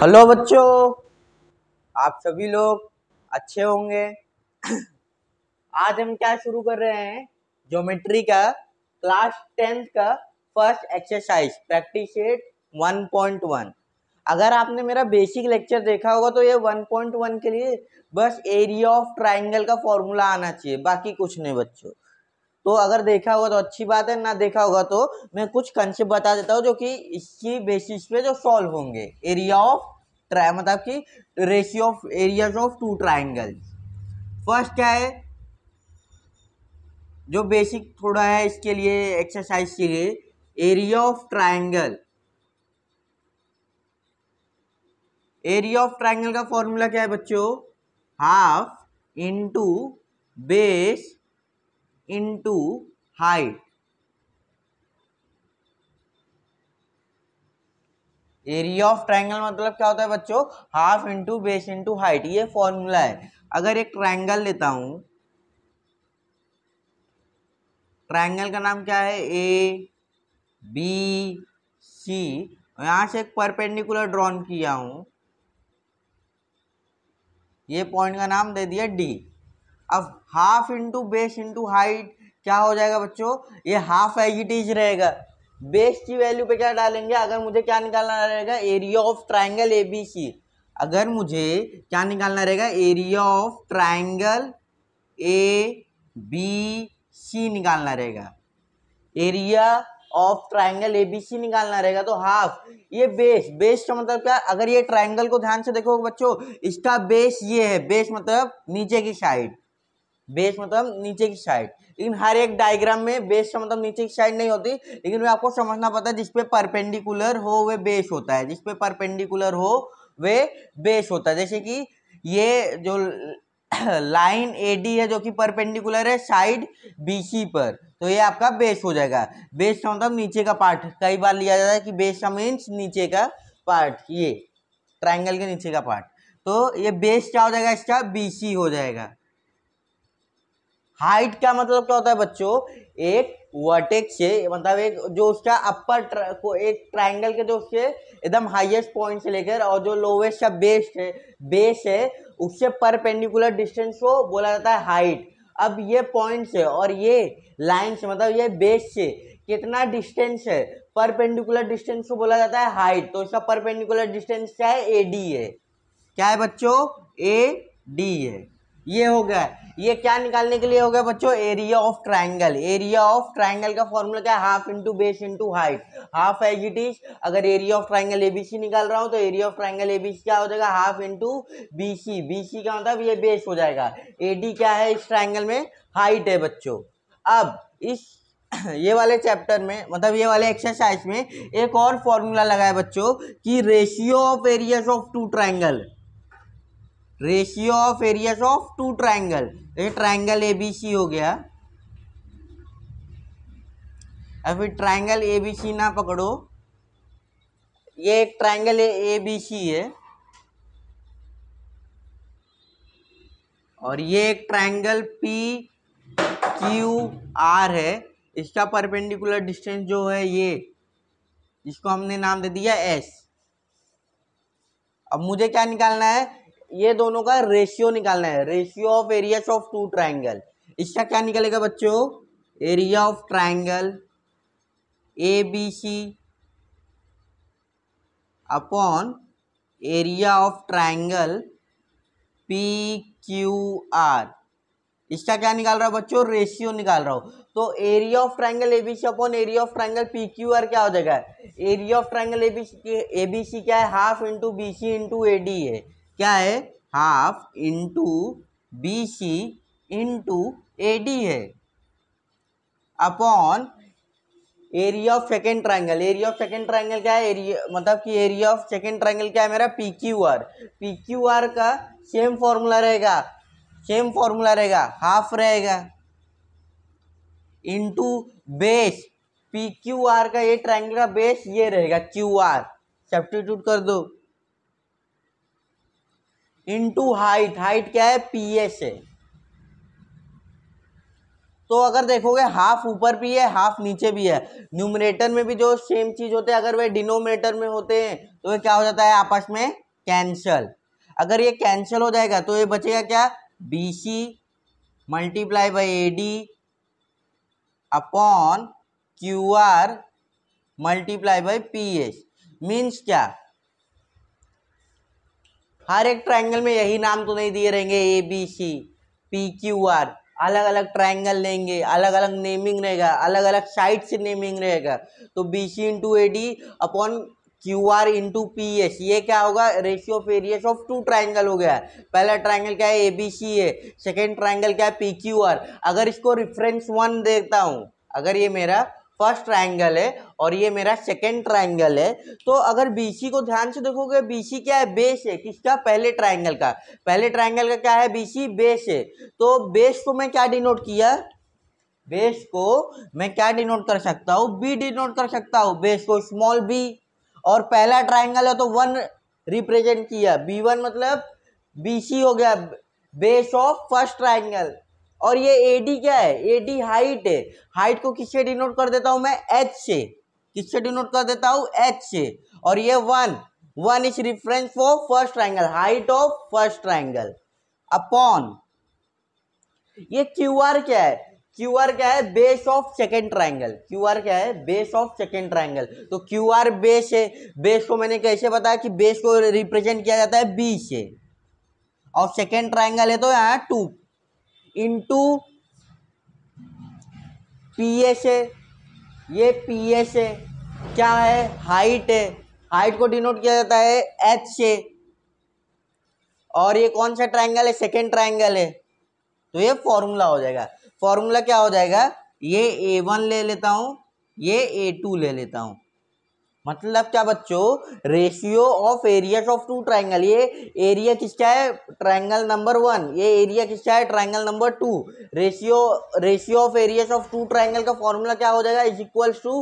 hello बच्चों आप सभी लोग अच्छे होंगे आज हम क्या शुरू कर रहे हैं ज्योमेट्री का क्लास टेंथ का फर्स्ट एक्सरसाइज प्रैक्टिस शीट 1.1 अगर आपने मेरा बेसिक लेक्चर देखा होगा तो ये 1.1 के लिए बस एरिया ऑफ ट्राइंगल का फॉर्मूला आना चाहिए बाकी कुछ नहीं बच्चों तो अगर देखा होगा तो अच्छी बात है ना देखा होगा तो मैं कुछ कंसेप्ट बता देता हूँ जो कि इसकी बेसिस पे जो सॉल्व होंगे एरिया ऑफ ट्राइ मतलब कि ratio of area of two triangles first क्या है जो बेसिक थोड़ा है इसके लिए एक्सरसाइज के लिए area of triangle area of triangle का फॉर्मूला क्या है बच्चों half into base into height area of triangle मतलब क्या होता है बच्चों half into base into height ये फॉर्मूला है अगर एक ट्रायंगल लेता हूं ट्रायंगल का नाम क्या है ए बी सी यहां से एक परपेंडिकुलर ड्रॉन किया हूं ये पॉइंट का नाम दे दिया डी अब half into base into height क्या हो जाएगा बच्चों ये हाफ एज इज रहेगा बेस की वैल्यू पे क्या डालेंगे अगर मुझे क्या निकालना रहेगा area of triangle A B C अगर मुझे क्या निकालना रहेगा area of triangle A B C निकालना रहेगा area of triangle A B C निकालना रहेगा तो हाफ ये बेस बेस का मतलब क्या अगर ये ट्राइंगल को ध्यान से देखो बच्चों इसका बेस ये है बेस मतलब नीचे की साइड बेस मतलब नीचे की साइड लेकिन हर एक डायग्राम में बेस का मतलब नीचे की साइड नहीं होती लेकिन वे आपको समझना पड़ता है जिसपे परपेंडिकुलर हो वे बेस होता है जिसपे परपेंडिकुलर हो वे बेस होता है जैसे कि ये जो लाइन ए डी है जो कि परपेंडिकुलर है साइड बी सी पर तो ये आपका बेस हो जाएगा बेस का मतलब नीचे का पार्ट कई बार लिया जाता है कि बेस का मीन्स नीचे का पार्ट ये ट्राइंगल के नीचे का पार्ट तो ये बेस क्या हो जाएगा इसका बी सी हो जाएगा हाइट का मतलब क्या होता है बच्चों एक वर्टेक्स से मतलब एक जो उसका अपर को एक ट्राइंगल के जो उसके एकदम हाईएस्ट पॉइंट से लेकर और जो लोवेस्ट का बेस है बेस है उससे परपेंडिकुलर डिस्टेंस को बोला जाता है हाइट अब ये पॉइंट्स है और ये लाइन से मतलब ये बेस से कितना डिस्टेंस है परपेंडिकुलर डिस्टेंस को बोला जाता है हाइट तो इसका परपेंडिकुलर डिस्टेंस क्या है ए डी है क्या है बच्चों ए डी है ये हो गया ये क्या निकालने के लिए हो गया बच्चों area of triangle area of triangle का फॉर्मूला क्या है half into base into height half as it is अगर एरिया ऑफ ट्राइंगल एबीसी निकाल रहा हूँ तो एरिया ऑफ ट्राइंगल एबीसी क्या हो जाएगा half into B C B C क्या होता है ये बेस हो जाएगा एडी क्या है इस ट्राइंगल में हाइट है बच्चों अब इस ये वाले चैप्टर में मतलब ये वाले एक्सरसाइज में एक और फॉर्मूला लगा है बच्चों कि ratio of areas of two triangle ratio of areas of two triangle देखिए ट्राइंगल ए बी सी हो गया अब फिर ट्राइंगल ए बी सी ना पकड़ो ये एक ट्राइंगल ए बी सी है और ये एक ट्राइंगल पी क्यू आर है इसका परपेंडिकुलर डिस्टेंस जो है ये इसको हमने नाम दे दिया एस अब मुझे क्या निकालना है ये दोनों का रेशियो निकालना है ratio of area of two triangle इसका क्या निकलेगा बच्चों area of triangle A B C upon area of triangle P Q R इसका क्या निकाल रहा हो बच्चों रेशियो निकाल रहा हूँ तो area of triangle ABC upon area of triangle P Q R क्या हो जाएगा area of triangle ABC ABC क्या है half into B C into A D है क्या है half into B C into A D है upon area of second triangle area of second triangle क्या है एरिया मतलब कि एरिया ऑफ सेकेंड ट्राइंगल क्या है मेरा P Q R P Q R का सेम फॉर्मूला रहेगा सेम फॉर्मूला रहेगा हाफ रहेगा into base P Q R का ये ट्राइंगल का बेस ये रहेगा क्यू आर सब्सटीट्यूट कर दो इंटू हाइट हाइट क्या है पी ए से तो अगर देखोगे हाफ ऊपर भी है हाफ नीचे भी है न्यूमरेटर में भी जो सेम चीज होते हैं अगर वे डिनोमिनेटर में होते हैं तो ये क्या हो जाता है आपस में कैंसल अगर ये कैंसल हो जाएगा तो ये बचेगा क्या B C multiply by A D upon Q R multiply by P S means क्या हर एक ट्राइंगल में यही नाम तो नहीं दिए रहेंगे A B C P Q R अलग अलग ट्राइंगल लेंगे अलग अलग नेमिंग रहेगा अलग अलग साइड से नेमिंग रहेगा तो B C into A D upon Q R into P S ये क्या होगा ratio of areas of two triangle हो गया पहला ट्राइंगल क्या है ए बी सी है सेकेंड ट्राइंगल क्या है पी क्यू आर अगर इसको रिफरेंस वन देता हूँ अगर ये मेरा फर्स्ट ट्राइंगल है और ये मेरा सेकेंड ट्राइंगल है तो अगर बीसी को ध्यान से देखोगे बीसी क्या है बेस है किसका पहले ट्राइंगल का पहले ट्राइंगल का क्या है बीसी बेस है तो बेस को मैं क्या डिनोट किया बेस को मैं क्या डिनोट कर सकता हूँ बी डिनोट कर सकता हूँ बेस को स्मॉल बी और पहला ट्राइंगल है तो वन रिप्रेजेंट किया बी वन मतलब बी सी हो गया बेस ऑफ फर्स्ट ट्राइंगल और ये ए डी क्या है ए डी हाइट है हाइट को किससे डिनोट कर देता हूँ मैं एच से किससे डिनोट कर देता हूँ एच से और ये one one is reference for first triangle height of first triangle upon ये क्यू आर क्या है क्यू आर क्या है base of second triangle Q R क्या है बेस ऑफ सेकेंड ट्राइंगल तो क्यू आर बेस है बेस को मैंने कैसे बताया कि बेस को रिप्रेजेंट किया जाता है बी से और सेकेंड ट्राइंगल है तो यहाँ two into P S A ये पी एस ए क्या है हाइट है हाइट को डिनोट किया जाता है एच से और ये कौन सा ट्राइंगल है सेकेंड ट्राइंगल है तो ये फॉर्मूला हो जाएगा फॉर्मूला क्या हो जाएगा ये ए वन ले लेता हूँ ये ए टू ले लेता हूँ मतलब क्या बच्चों ratio of areas of two triangle ये एरिया किसका है ट्राइंगल नंबर वन ये एरिया किसका है triangle number two ratio ratio of areas of two triangle का फॉर्मूला क्या हो जाएगा is equals to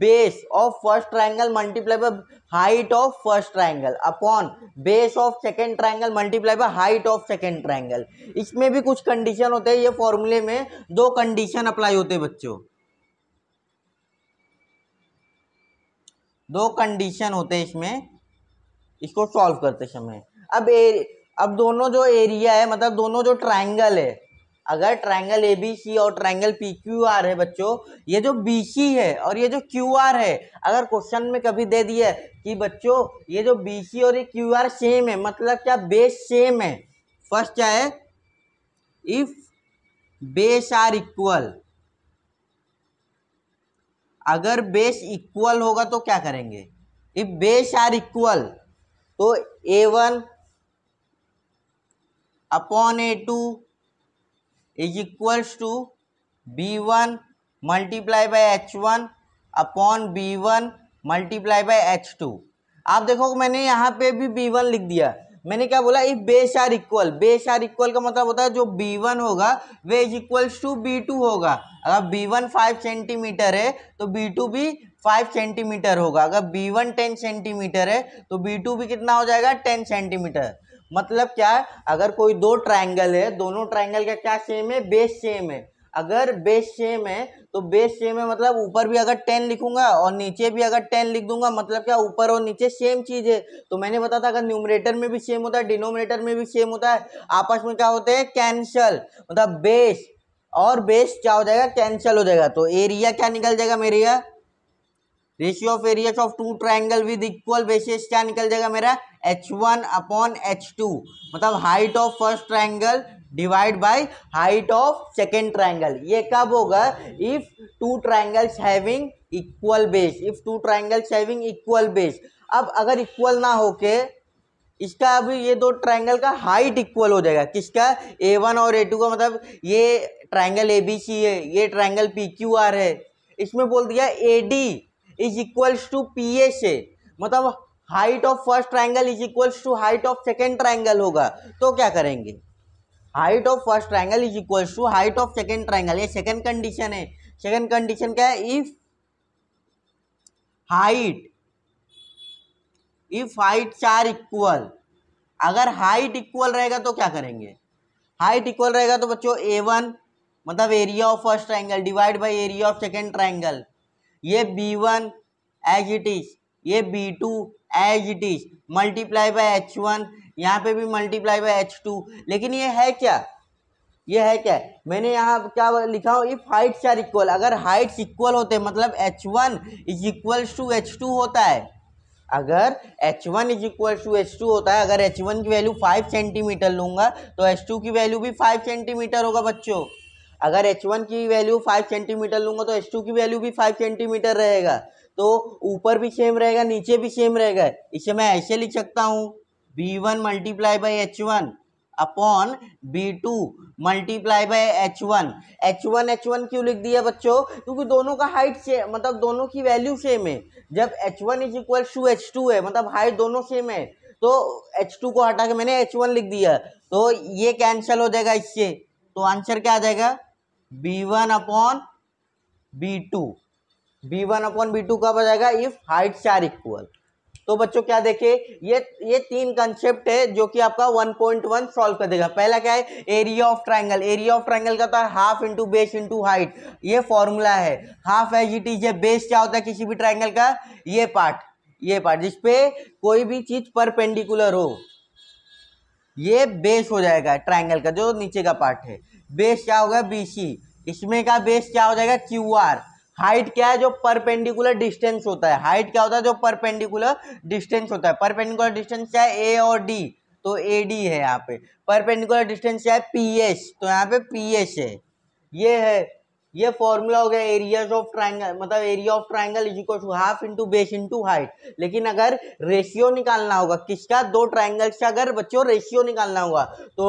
base of first triangle multiply by height of first triangle upon base of second triangle multiply by height of second triangle इसमें भी कुछ condition होते हैं ये फॉर्मूले में दो कंडीशन अप्लाई होते हैं बच्चों दो कंडीशन होते हैं इसमें इसको सॉल्व करते समय अब ए अब दोनों जो एरिया है मतलब दोनों जो ट्राइंगल है अगर ट्राइंगल ए बी सी और ट्राइंगल पी क्यू आर है बच्चों ये जो बी सी है और ये जो क्यू आर है अगर क्वेश्चन में कभी दे दिया कि बच्चों ये जो बी सी और ये क्यू आर सेम है मतलब क्या बेस सेम है फर्स्ट क्या है इफ बेस आर इक्वल अगर बेस इक्वल होगा तो क्या करेंगे इफ बेस आर इक्वल तो A one upon A two is equals to B one multiply by H one upon B one multiply by H two आप देखो मैंने यहाँ पे भी बी वन लिख दिया मैंने क्या बोला if base are equal base are equal का मतलब होता है जो बी वन होगा वे is equals to B two होगा अगर बी वन फाइव सेंटीमीटर है तो बी टू भी फाइव सेंटीमीटर होगा अगर बी वन टेन सेंटीमीटर है तो बी टू भी कितना हो जाएगा टेन सेंटीमीटर मतलब क्या है अगर कोई दो ट्राइंगल है दोनों ट्राइंगल का क्या सेम है बेस सेम है अगर बेस सेम है तो बेस सेम है मतलब ऊपर भी अगर टेन लिखूंगा और नीचे भी अगर टेन लिख दूंगा मतलब क्या ऊपर और नीचे सेम चीज़ है तो मैंने बताया था अगर न्यूमरेटर में भी सेम होता है डिनोमिनेटर में भी सेम होता है आपस में क्या होते हैं कैंसल मतलब बेस और बेस क्या हो जाएगा कैंसल हो जाएगा तो एरिया क्या निकल जाएगा मेरे ratio of area of two triangle with equal basis क्या निकल जाएगा मेरा H one upon H two मतलब height of first triangle divide by height of second triangle ये कब होगा if two triangles having equal base if two triangles having equal base अब अगर इक्वल ना होके इसका अब ये दो ट्राइंगल का हाइट इक्वल हो जाएगा किसका ए वन और ए टू का मतलब ये ट्राइंगल ए बी सी है ये ट्राइंगल पी क्यू आर है इसमें बोल दिया A D is equals to P A से मतलब height of first triangle is equals to height of second triangle होगा तो क्या करेंगे height of first triangle is equal to height of second triangle ये सेकेंड कंडीशन है second condition क्या है इफ हाइट इफ हाइट चार इक्वल अगर हाइट इक्वल रहेगा तो क्या करेंगे हाइट इक्वल रहेगा तो बच्चों ए वन मतलब area of first triangle divide by area of second triangle ये B one as it is ये B two as it is multiply by H one यहाँ पे भी मल्टीप्लाई बाय एच टू लेकिन ये है क्या ये है क्या मैंने यहाँ क्या लिखा हो इफ हाइट्स आर इक्वल अगर हाइट्स इक्वल होते मतलब H one is equal to H two होता है अगर H one is equal to H two होता है अगर एच वन की वैल्यू फाइव सेंटीमीटर लूँगा तो एच टू की वैल्यू भी फाइव सेंटीमीटर होगा बच्चों अगर एच वन की वैल्यू फाइव सेंटीमीटर लूंगा तो एच टू की वैल्यू भी फाइव सेंटीमीटर रहेगा तो ऊपर भी सेम रहेगा नीचे भी सेम रहेगा इसे मैं ऐसे लिख सकता हूँ B one multiply by H one upon B two multiply by H one H one H one क्यों लिख दिया बच्चों क्योंकि दोनों का हाइट सेम मतलब दोनों की वैल्यू सेम है जब H one is equal to H two है मतलब हाइट दोनों सेम है तो एच टू को हटा के मैंने एच वन लिख दिया तो ये कैंसिल हो जाएगा इससे तो आंसर क्या आ जाएगा B one upon B two B one upon B two कब आ जाएगा इफ हाइट्स आर इक्वल तो बच्चों क्या देखिए ये ये तीन कंसेप्ट है जो कि आपका 1.1 पॉइंट सॉल्व कर देगा पहला क्या है area of triangle area of triangle का होता है half into base into height ये फॉर्मूला है half as it is base क्या होता है किसी भी ट्राइंगल का ये पार्ट ये पार्ट जिसपे कोई भी चीज परपेंडिकुलर हो ये बेस हो जाएगा ट्राइंगल का जो नीचे का पार्ट है बेस क्या होगा बी इसमें का बेस क्या हो जाएगा क्यू आर हाइट क्या है जो परपेंडिकुलर डिस्टेंस होता है हाइट क्या होता है जो परपेंडिकुलर डिस्टेंस होता है परपेंडिकुलर डिस्टेंस क्या है ए और डी तो ए डी है यहाँ पे परपेंडिकुलर डिस्टेंस क्या है पी एच तो यहाँ पे पी एच है ये है ये फॉर्मूला हो गया एरियाज ऑफ ट्राइंगल मतलब area of triangle is equal to half into base into height लेकिन अगर रेशियो निकालना होगा किसका दो ट्राइंगल्स का अगर बच्चों रेशियो निकालना होगा तो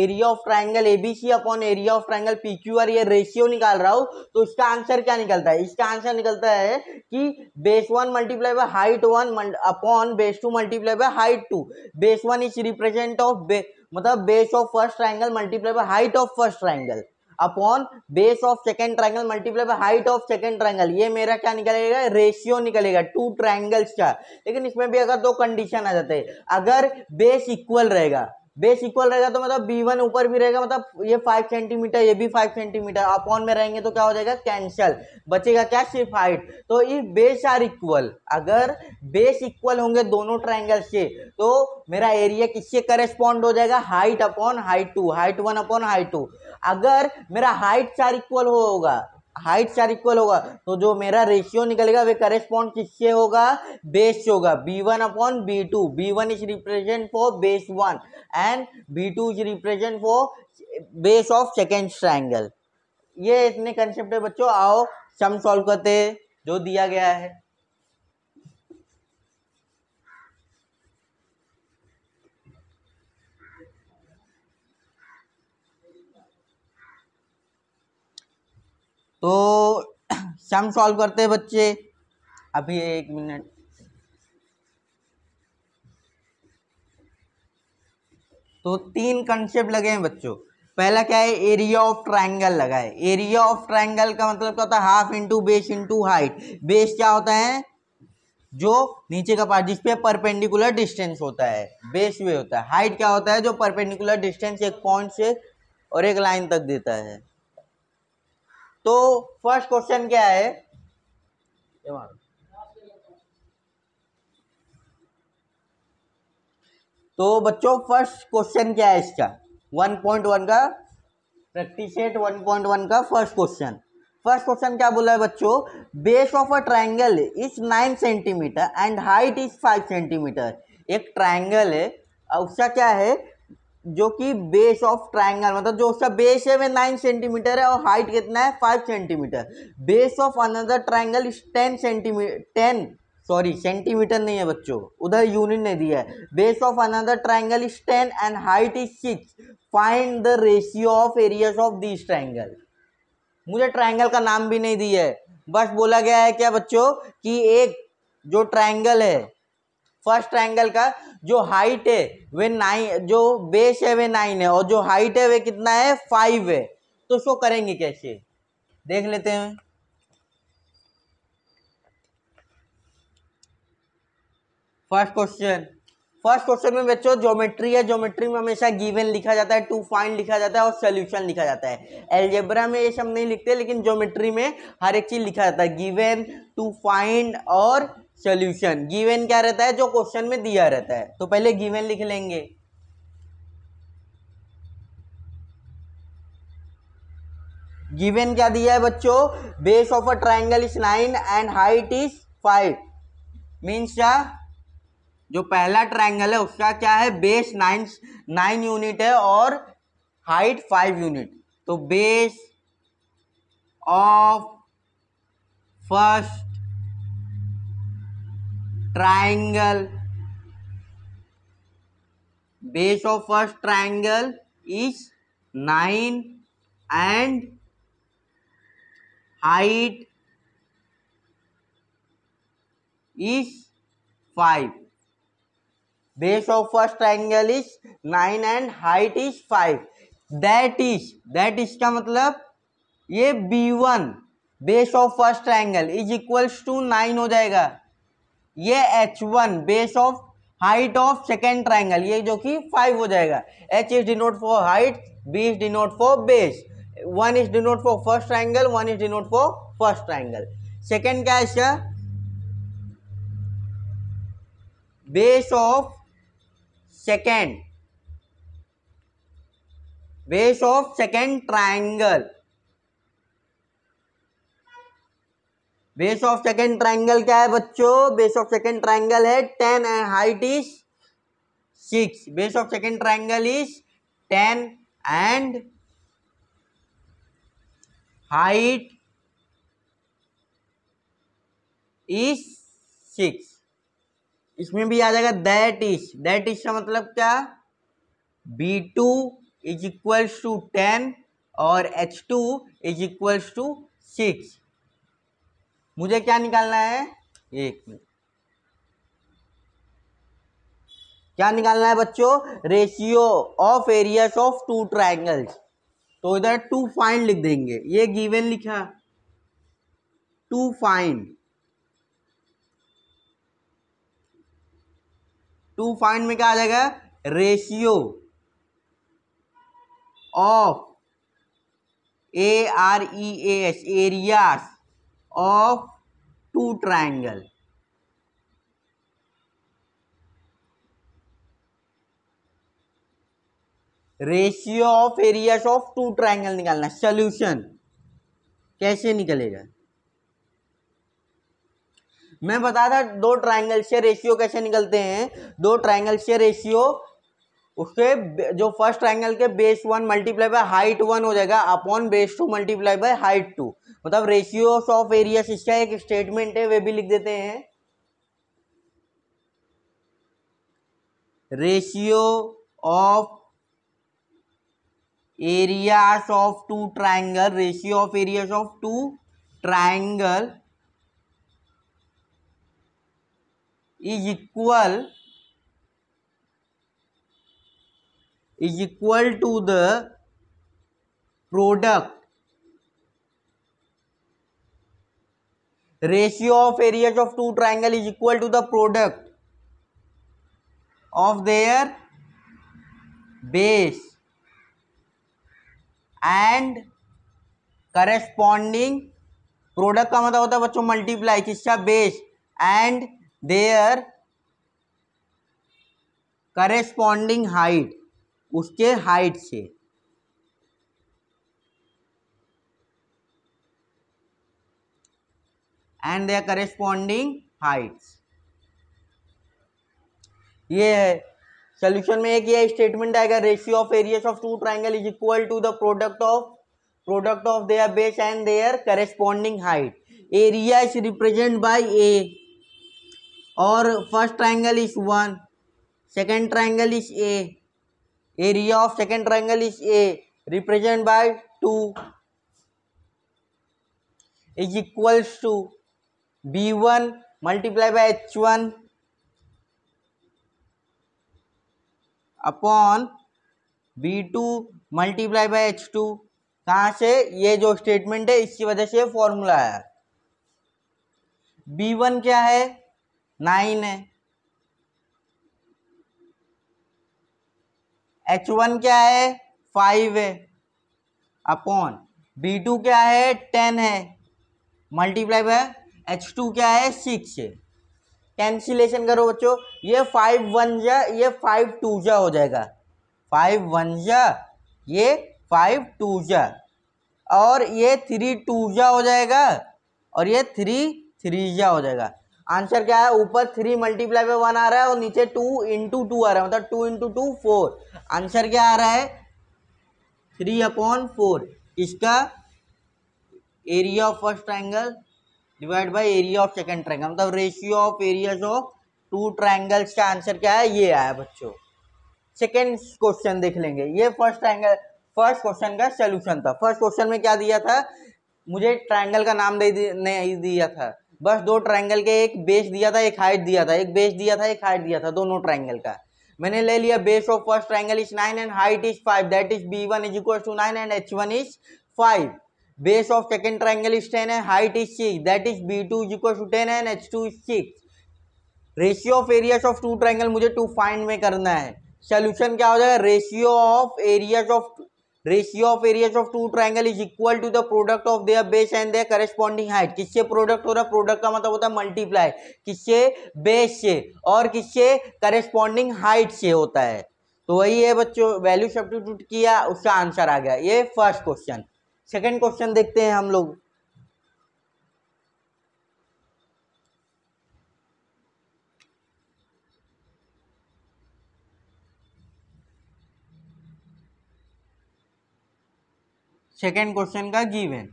area of triangle ABC upon area of triangle P Q R ये रेशियो निकाल रहा हूँ तो इसका आंसर क्या निकलता है इसका आंसर निकलता है कि base one multiply by height one upon base two multiply by height two base one is represent of मतलब base of first triangle multiply by height of first triangle upon base of second triangle multiply by height of second triangle ये मेरा क्या निकलेगा ratio निकलेगा to triangles का लेकिन इसमें भी अगर दो कंडीशन आ जाते हैं अगर बेस इक्वल रहेगा बेस इक्वल रहेगा तो मतलब बी वन ऊपर भी रहेगा मतलब ये फाइव सेंटीमीटर ये भी फाइव सेंटीमीटर अपॉन में रहेंगे तो क्या हो जाएगा कैंसल बचेगा क्या सिर्फ हाइट तो ये बेस आर इक्वल अगर बेस इक्वल होंगे दोनों ट्राइंगल से तो मेरा एरिया किससे करेस्पॉन्ड हो जाएगा height upon height two height one upon height two अगर मेरा हाइट चार इक्वल होगा हाइट चार इक्वल होगा तो जो मेरा रेशियो निकलेगा वे करेस्पॉन्ड किससे होगा बेस से होगा B one upon B two B one is represent for base one and B two is represent for base of second triangle ये इतने कंसेप्ट है बच्चों आओ सम सॉल्व करते जो दिया गया है तो सम सॉल्व करते हैं बच्चे अभी एक मिनट तो तीन कंसेप्ट लगे हैं बच्चों पहला क्या है एरिया ऑफ ट्रायंगल लगा है एरिया ऑफ ट्रायंगल का मतलब क्या होता है half into base into height base क्या होता है जो नीचे का पार्ट जिसपे परपेंडिकुलर डिस्टेंस होता है बेस वे होता है हाइट क्या होता है जो परपेंडिकुलर डिस्टेंस एक पॉइंट से और एक लाइन तक देता है तो फर्स्ट क्वेश्चन क्या है तो बच्चों फर्स्ट क्वेश्चन क्या है इसका 1.1 का प्रैक्टिस पॉइंट 1.1 का फर्स्ट क्वेश्चन फर्स्ट क्वेश्चन क्या बोला है बच्चों base of a triangle is 9 centimetre and height is 5 centimetre एक ट्राइंगल है उसका क्या है जो कि बेस ऑफ ट्राइंगल मतलब जो उसका बेस है वह नाइन सेंटीमीटर है और हाइट कितना है five centimetre base of another triangle is ten centimetre ten sorry centimetre नहीं है बच्चों उधर यूनिट नहीं दिया है base of another triangle is ten and height is six find the ratio of areas of this triangle मुझे triangle का नाम भी नहीं दिया है बस बोला गया है क्या बच्चों कि एक जो ट्राइंगल है फर्स्ट ट्राइंगल का जो हाइट है वे नाइन जो बेस है वे नाइन है और जो हाइट है वे कितना है फाइव है तो शो करेंगे कैसे देख लेते हैं फर्स्ट क्वेश्चन फर्स्ट क्वेश्चन में बच्चों ज्योमेट्री है ज्योमेट्री में हमेशा गिवन लिखा जाता है टू फाइंड लिखा जाता है और सोल्यूशन लिखा जाता है एलजेब्रा में ये सब नहीं लिखते लेकिन ज्योमेट्री में हर एक चीज़ लिखा जाता है गिवन टू फाइंड और सोल्यूशन गिवेन क्या रहता है जो क्वेश्चन में दिया रहता है तो पहले गिवेन लिख लेंगे गिवेन क्या दिया है बच्चों base of a triangle is nine and height is five means क्या जो पहला ट्राइंगल है उसका क्या है बेस नाइन नाइन यूनिट है और हाइट फाइव यूनिट तो base of first triangle base of first triangle is 9 and height is 5 base of first triangle is 9 and height is 5 that is that is का मतलब ये B1 base of first triangle is equals to nine हो जाएगा ये H one base of height of second triangle ये जो कि five हो जाएगा H is denote for height B is denote for base one is denote for first triangle one is denote for first triangle second क्या है sir base of second base of second triangle base of second triangle क्या है बच्चों base of second triangle है ten and height is six base of second triangle is ten and height is six इसमें भी आ जाएगा that is that is का मतलब क्या B two is equals to ten और H two is equals to six मुझे क्या निकालना है एक मिनट क्या निकालना है बच्चों ratio of areas of two triangles तो इधर टू फाइन लिख देंगे ये गिवन लिखा टू फाइंड टू फाइंड में क्या आ जाएगा ratio of A R E S areas of two triangle ratio of area of two triangle निकालना सोल्यूशन कैसे निकलेगा मैं बता था दो ट्राइंगल से रेशियो कैसे निकलते हैं दो ट्राइंगल से रेशियो उसके जो फर्स्ट ट्राइंगल के base one multiply by height one हो जाएगा upon base two multiply by height two मतलब रेशियोस ऑफ एरिया इसका एक स्टेटमेंट है वे भी लिख देते हैं ratio of areas of two triangle ratio of areas of two triangle is equal is equal to the product ratio of areas of two triangle is equal to the product of their base and corresponding product का मतलब होता है बच्चों multiply किसका base and their corresponding height उसके height से and their corresponding heights ये है सोल्यूशन में एक ये स्टेटमेंट आएगा ratio of areas of two triangle is equal to the product of product of their base and their corresponding height area is represent by A और first triangle is one second triangle is A area of second triangle is A represent by two is equals to B one multiply by H one upon B two multiply by H two कहा से ये जो statement है इसकी वजह से formula है B one क्या है नाइन है एच वन क्या है फाइव है अपॉन बी टू क्या है टेन है मल्टीप्लाई बाय एच टू क्या है सिक्स है कैंसिलेशन करो बच्चों ये फाइव वन जा ये फाइव टू जा हो जाएगा फाइव वन जा ये फाइव टू जा और ये थ्री टू जा हो जाएगा और ये थ्री थ्री जा हो जाएगा आंसर क्या है ऊपर थ्री मल्टीप्लाई पे वन आ रहा है और नीचे टू इंटू टू आ रहा है मतलब two into two four answer क्या आ रहा है थ्री अपॉन फोर इसका area of first triangle divide by area of second triangle मतलब ratio of areas of two triangles का आंसर क्या है ये आया बच्चों सेकेंड क्वेश्चन देख लेंगे ये फर्स्ट ट्राइंगल फर्स्ट क्वेश्चन का सोल्यूशन था फर्स्ट क्वेश्चन में क्या दिया था मुझे ट्राइंगल का नाम दे दिया था बस दो ट्राइंगल के एक बेस दिया था एक हाइट दिया था एक बेस दिया था एक हाइट दिया था दोनों ट्राइंगल का मैंने ले लिया base of first triangle is nine and height is five that is B one is equal to nine and H one is five base of second triangle is ten and height is six that is B two is equal to ten and H two is six ratio of areas of two triangle मुझे to find में करना है solution क्या हो जाएगा ratio of areas of ratio of areas of two triangle is equal to the product of their base and their corresponding height किससे product हो रहा है प्रोडक्ट का मतलब होता है मल्टीप्लाई किससे बेस से और किससे करेस्पॉन्डिंग हाइट से होता है तो वही है बच्चों वैल्यू सब्सटीट्यूट किया उसका आंसर आ गया ये फर्स्ट क्वेश्चन सेकेंड क्वेश्चन देखते हैं हम लोग सेकेंड क्वेश्चन का गिवन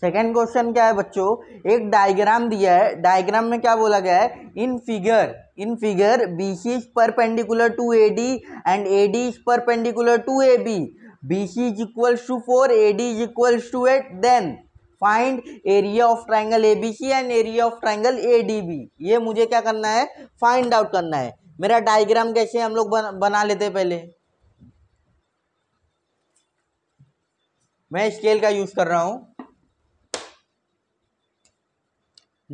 सेकेंड क्वेश्चन क्या है बच्चों एक डायग्राम दिया है डायग्राम में क्या बोला गया है in figure in figure B C is perpendicular to A D and A D is perpendicular to A B B C is equals to four A D is equals to eight then find area of triangle A B C and area of triangle A D B ये मुझे क्या करना है find out करना है मेरा diagram कैसे हम लोग बन, बना लेते पहले मैं स्केल का यूज कर रहा हूं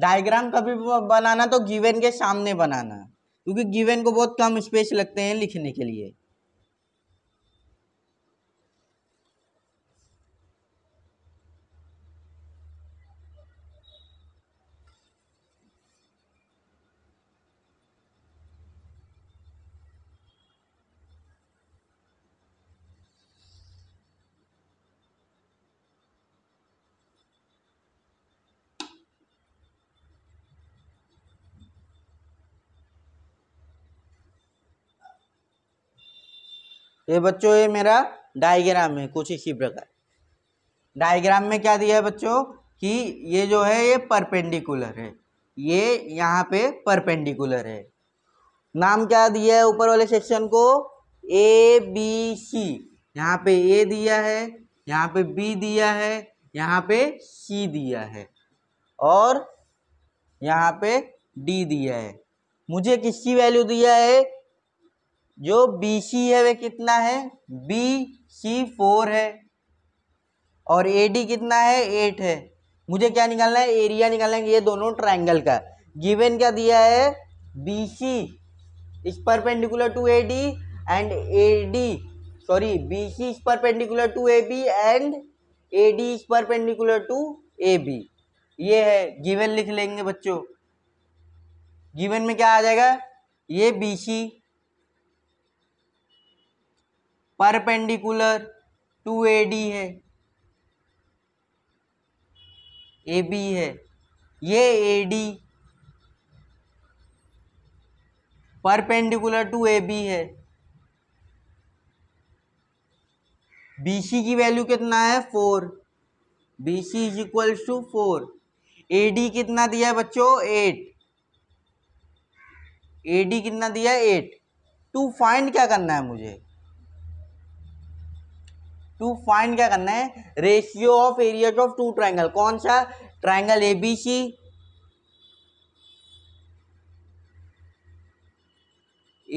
डायग्राम कभी बनाना तो गिवन के सामने बनाना क्योंकि गिवन को बहुत कम स्पेस लगते हैं लिखने के लिए तो ये बच्चों ये मेरा डायग्राम है कुछ इसी प्रकार डायग्राम में क्या दिया है बच्चों कि ये जो है ये परपेंडिकुलर है ये यहाँ पे परपेंडिकुलर है नाम क्या दिया है ऊपर वाले सेक्शन को ए बी सी यहाँ पे ए दिया है यहाँ पे बी दिया है यहाँ पे सी दिया है और यहाँ पे डी दिया है मुझे किसकी वैल्यू दिया है जो बी सी है वह कितना है बी सी फोर है और ए डी कितना है एट है मुझे क्या निकालना है एरिया निकालना है ये दोनों ट्राइंगल का गिवन क्या दिया है B C is perpendicular to A D and A D sorry B C is perpendicular to A B and A D is perpendicular to A B ये है गिवन लिख लेंगे बच्चों गिवन में क्या आ जाएगा ये B C perpendicular to A D है ए बी है ये A D perpendicular to A B है सी की वैल्यू कितना है four C is equal to four A D कितना दिया है बच्चों एट ए डी कितना दिया है एट टू फाइंड क्या करना है मुझे टू फाइंड क्या करना है ratio of areas of two triangle कौन सा triangle A B C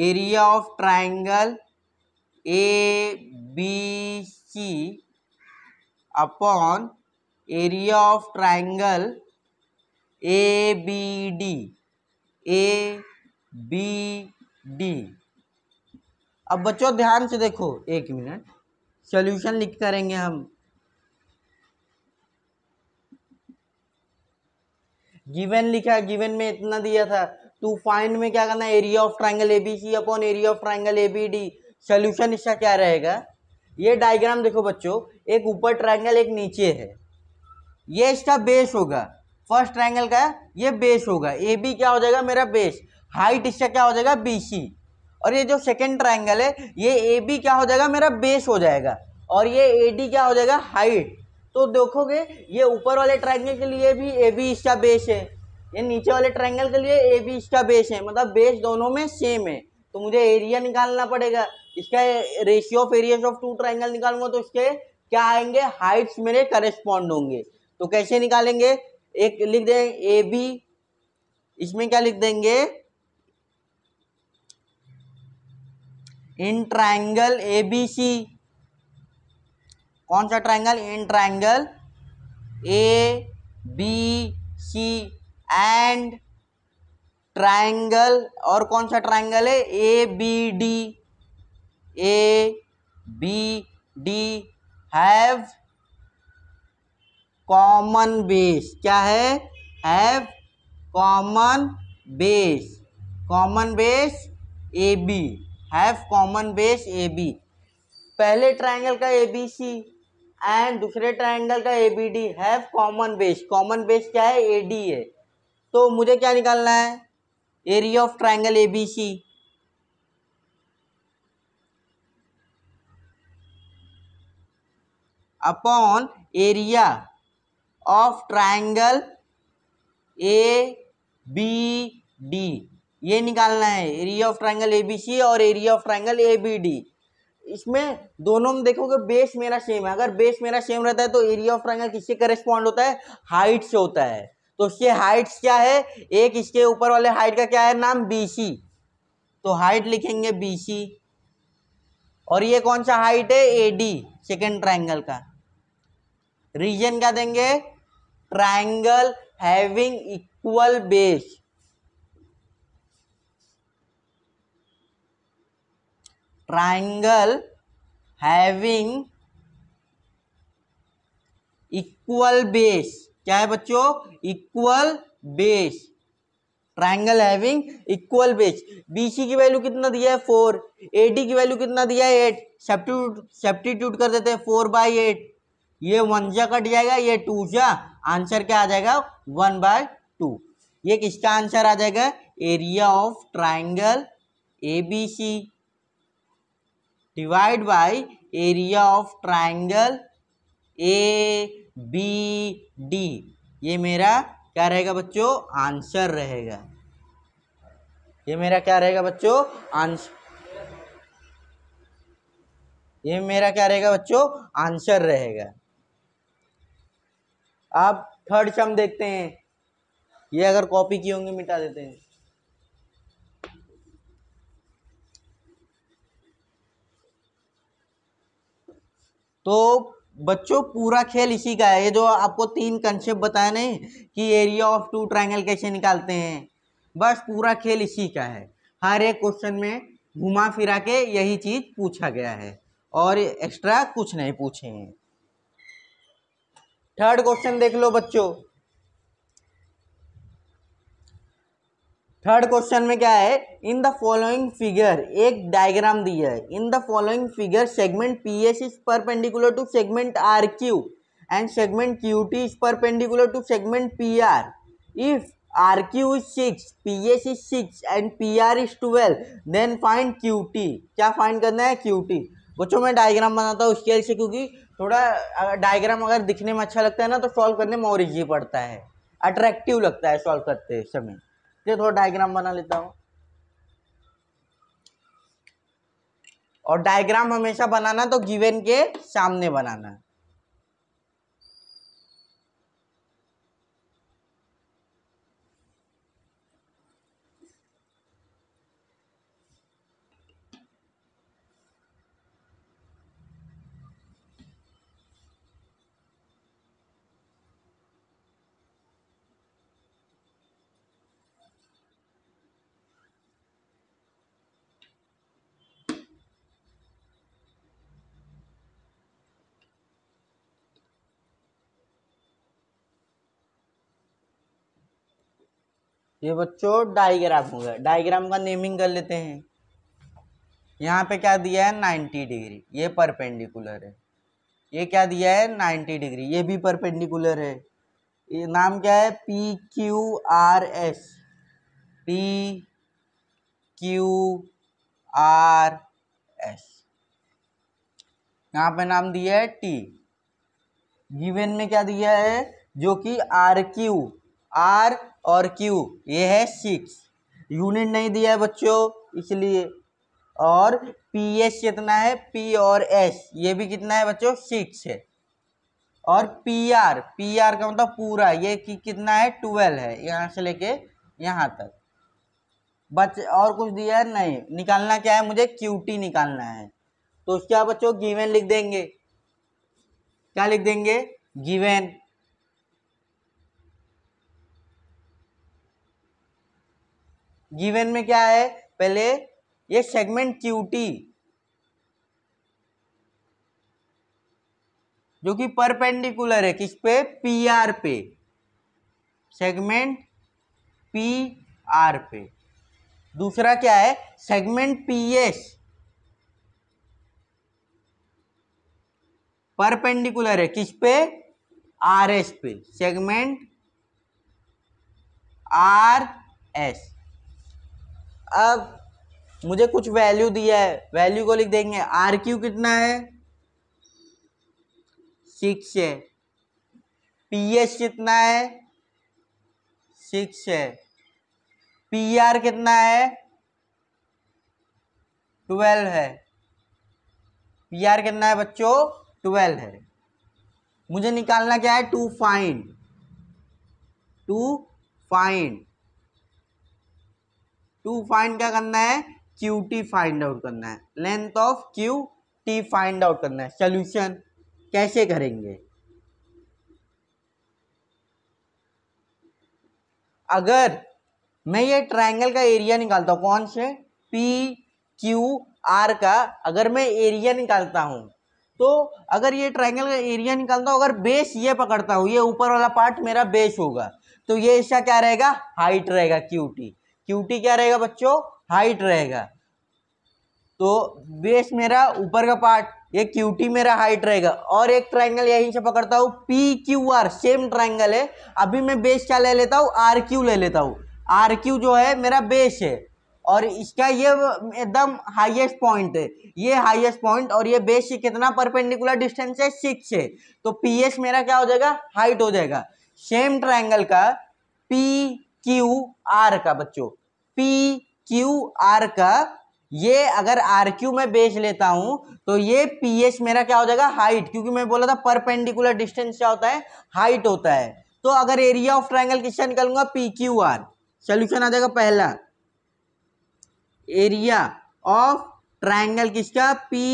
area of triangle A B C upon area of triangle A B D A B D अब बच्चों ध्यान से देखो एक मिनट सॉल्यूशन लिख करेंगे हम गिवन लिखा गिवन में इतना दिया था टू फाइंड में क्या करना area of triangle ABC upon area of triangle ABD solution इसका क्या रहेगा ये डायग्राम देखो बच्चों एक ऊपर ट्राइंगल एक नीचे है ये इसका बेस होगा फर्स्ट ट्राइंगल का ये बेस होगा ए बी क्या हो जाएगा मेरा बेस हाइट इसका क्या हो जाएगा बी सी और ये जो सेकेंड ट्राइंगल है ये ए बी क्या हो जाएगा मेरा बेस हो जाएगा और ये ए डी क्या हो जाएगा हाइट तो देखोगे ये ऊपर वाले ट्राइंगल के लिए भी ए बी इसका बेस है ये नीचे वाले ट्राइंगल के लिए ए बी इसका बेस है मतलब बेस दोनों में सेम है तो मुझे एरिया निकालना पड़ेगा इसका ratio of areas of two triangle निकालूंगा तो इसके क्या आएंगे हाइट्स मेरे करेस्पॉन्ड होंगे तो कैसे निकालेंगे एक लिख दें ए बी इसमें क्या लिख देंगे इन ट्राइंगल ए बी सी कौन सा triangle in triangle A B C and triangle और कौन सा ट्राइंगल है A B D A B D have common base क्या है have common base common base A B have common base A B पहले triangle का A B C and दूसरे triangle का A B D have common base common base क्या है A D है तो मुझे क्या निकालना है area of triangle A B C upon area of triangle A B D ये निकालना है एरिया ऑफ ट्राइंगल ए और एरिया ऑफ ट्राइंगल ए इसमें दोनों में देखोगे बेस मेरा सेम है अगर बेस मेरा सेम रहता है तो एरिया ऑफ ट्राइंगल किससे करेस्पॉन्ड होता है हाइट से होता है तो इसके हाइट्स क्या है एक इसके ऊपर वाले हाइट का क्या है नाम बी सी तो हाइट लिखेंगे बी सी और ये कौन सा हाइट है ए डी सेकेंड ट्राइंगल का रीजन क्या देंगे triangle having equal base triangle having equal base क्या है बच्चों equal base triangle having equal base BC की वैल्यू कितना दिया है फोर एडी की वैल्यू कितना दिया है एट सब्टीट्यूट सब्टीट्यूट कर देते हैं फोर बाई एट ये वन जा कट जाएगा ये टू जा आंसर क्या आ जाएगा वन बाय टू ये किसका आंसर आ जाएगा area of triangle A B C divide by area of triangle A B D ये मेरा क्या रहेगा बच्चों आंसर रहेगा ये मेरा क्या रहेगा बच्चों आंसर ये मेरा क्या रहेगा बच्चों आंसर रहेगा आप थर्ड सम देखते हैं ये अगर कॉपी किए होंगे मिटा देते हैं तो बच्चों पूरा खेल इसी का है ये जो आपको तीन कंसेप्ट बताया नहीं कि एरिया ऑफ टू ट्राइंगल कैसे निकालते हैं बस पूरा खेल इसी का है हर एक क्वेश्चन में घुमा फिरा के यही चीज़ पूछा गया है और एक्स्ट्रा कुछ नहीं पूछे हैं थर्ड क्वेश्चन देख लो बच्चों थर्ड क्वेश्चन में क्या है इन द फॉलोइंग फिगर एक डायग्राम दिया है in the following figure segment P S is perpendicular to segment R Q and segment Q T is perpendicular to segment P R if R Q is six P S is six and P R is twelve then find Q T क्या find करना है Q T बच्चों मैं diagram बनाता हूँ scale से क्योंकि थोड़ा डायग्राम अगर दिखने में अच्छा लगता है ना तो सॉल्व करने में और ईजी पड़ता है अट्रैक्टिव लगता है सॉल्व करते समय ये थोड़ा डायग्राम बना लेता हूँ और डायग्राम हमेशा बनाना तो गिवन के सामने बनाना है ये बच्चों डायग्राम हो गया डायग्राम का नेमिंग कर लेते हैं यहाँ पे क्या दिया है नाइन्टी डिग्री ये परपेंडिकुलर है ये क्या दिया है नाइन्टी डिग्री ये भी परपेंडिकुलर है ये नाम क्या है P Q R S P Q R S यहाँ पे नाम दिया है टी गिवन में क्या दिया है जो कि आर क्यू आर और क्यू ये है सिक्स यूनिट नहीं दिया है बच्चों इसलिए और पी एस कितना है पी और एस ये भी कितना है बच्चों सिक्स है और पी आर पी आर का मतलब पूरा ये कि कितना है ट्वेल्व है यहाँ से लेके यहाँ तक बच और कुछ दिया है नहीं निकालना क्या है मुझे टी निकालना है तो उसके बाद बच्चों गिवेन लिख देंगे क्या लिख देंगे गिवेन गिवन में क्या है पहले ये सेगमेंट क्यूटी जो कि परपेंडिकुलर है किस पे पी आर पे सेगमेंट पी आर पे दूसरा क्या है सेगमेंट पी एस परपेंडिकुलर है किस पे आर एस पे सेगमेंट आर एस अब मुझे कुछ वैल्यू दिया है वैल्यू को लिख देंगे आर क्यू कितना है सिक्स है पी एच कितना है सिक्स है पी आर कितना है ट्वेल्व है पी आर कितना है बच्चों ट्वेल्व है मुझे निकालना क्या है to find to find to find क्या करना है क्यू टी फाइंड आउट करना है length of Q T find out करना है सोल्यूशन कैसे करेंगे अगर मैं ये ट्राइंगल का एरिया निकालता हूँ कौन से पी क्यू आर का अगर मैं एरिया निकालता हूँ तो अगर ये ट्राइंगल का एरिया निकालता हूँ अगर बेस ये पकड़ता हूँ ये ऊपर वाला पार्ट मेरा बेस होगा तो ये इसका क्या रहेगा हाइट रहेगा क्यू टी क्यूटी क्या रहेगा बच्चों हाइट रहेगा तो बेस मेरा ऊपर का पार्ट ये क्यूटी मेरा हाइट रहेगा और एक ट्राइंगल यहीं से पकड़ता हूँ P Q R same triangle है अभी मैं बेस क्या ले लेता हूँ आर क्यू ले लेता हूँ आर क्यू जो है मेरा बेस है और इसका ये एकदम हाईएस्ट पॉइंट है ये हाईएस्ट पॉइंट और ये बेस से कितना परपेंडिकुलर डिस्टेंस है सिक्स है तो पी एस मेरा क्या हो जाएगा हाइट हो जाएगा सेम ट्राइंगल का पी क्यू आर का बच्चों पी क्यू आर का ये अगर आर क्यू में बेच लेता हूं तो ये पी एच मेरा क्या हो जाएगा हाइट क्योंकि मैं बोला था परपेंडिकुलर डिस्टेंस क्या होता है हाइट होता है तो अगर एरिया ऑफ ट्राइंगल किससे निकालूंगा पी क्यू आर सोल्यूशन आ जाएगा पहला एरिया ऑफ ट्राइंगल किसका P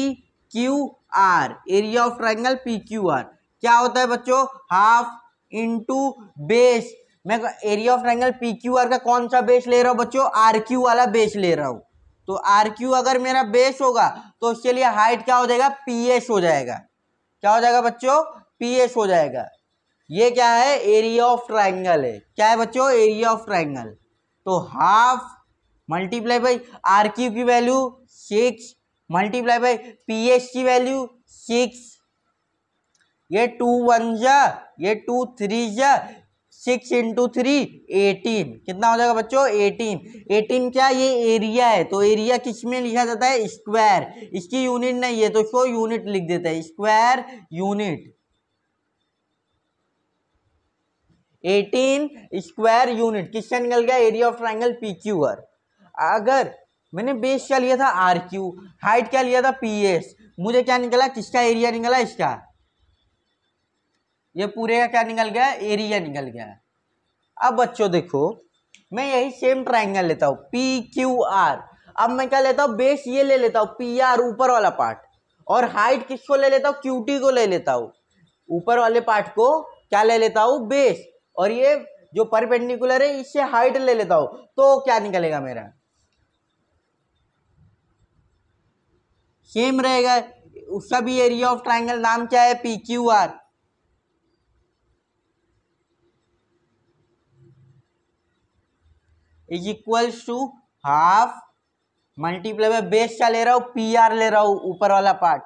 Q R area of triangle P Q R क्या होता है बच्चों हाफ इंटू बेस मैं area of triangle P Q R का कौन सा बेस ले रहा हूँ बच्चों आर क्यू वाला बेस ले रहा हूँ तो आर क्यू अगर मेरा बेस होगा तो उसके लिए हाइट क्या हो जाएगा पी एस हो जाएगा क्या हो जाएगा बच्चों पी एस हो जाएगा ये क्या है एरिया ऑफ ट्राइंगल है क्या है बच्चों एरिया ऑफ ट्राइंगल तो half multiply by R Q की value six multiply by P S की वैल्यू सिक्स ये टू वन जा ये टू थ्री जा सिक्स इंटू थ्री एटीन कितना हो जाएगा बच्चों एटीन एटीन क्या ये एरिया है तो एरिया किस में लिखा जाता है स्क्वायर इसकी यूनिट नहीं है तो इसको यूनिट लिख देता है square unit eighteen square unit किस से निकल गया area of triangle P Q R अगर मैंने बेस क्या लिया था आर क्यू हाइट क्या लिया था पी एस मुझे क्या निकला किसका एरिया निकला इसका ये पूरे का क्या निकल गया एरिया निकल गया अब बच्चों देखो मैं यही सेम ट्राइंगल लेता हूँ पी क्यू आर अब मैं क्या लेता हूँ बेस ये ले लेता हूँ पी आर ऊपर वाला पार्ट और हाइट किसको ले लेता हूँ क्यू टी को ले लेता हूँ ऊपर वाले पार्ट को क्या ले लेता हूँ बेस और ये जो परपेंडिकुलर है इससे हाइट ले लेता हूँ तो क्या निकलेगा मेरा सेम रहेगा उसका भी एरिया ऑफ ट्राइंगल नाम क्या है P Q R is equals to half multiply में बेस क्या ले रहा हूं पी आर ले रहा हूं ऊपर वाला पार्ट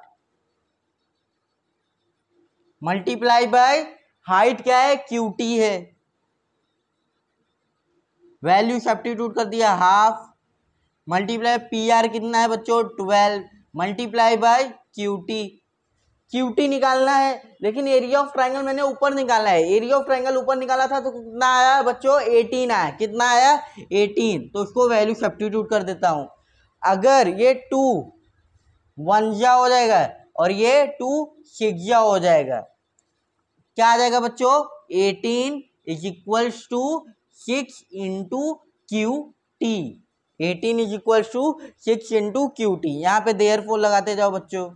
मल्टीप्लाई बाय हाइट क्या है क्यू टी है वैल्यू सब्टीट्यूट कर दिया हाफ मल्टीप्लाई पी आर कितना है बच्चों twelve multiply by Q T Q T निकालना है लेकिन एरिया ऑफ ट्राइंगल मैंने ऊपर निकाला है एरिया ऑफ ट्राइंगल ऊपर निकाला था तो कितना आया बच्चों एटीन आया कितना आया एटीन तो उसको वैल्यू सब्टीट्यूट कर देता हूँ अगर ये टू वन जा हो जाएगा और ये टू सिक्स जा हो जाएगा क्या आ जाएगा बच्चों eighteen is equals to six into Q T eighteen is equals to six into Q T यहाँ पे देयर फोर लगाते जाओ बच्चों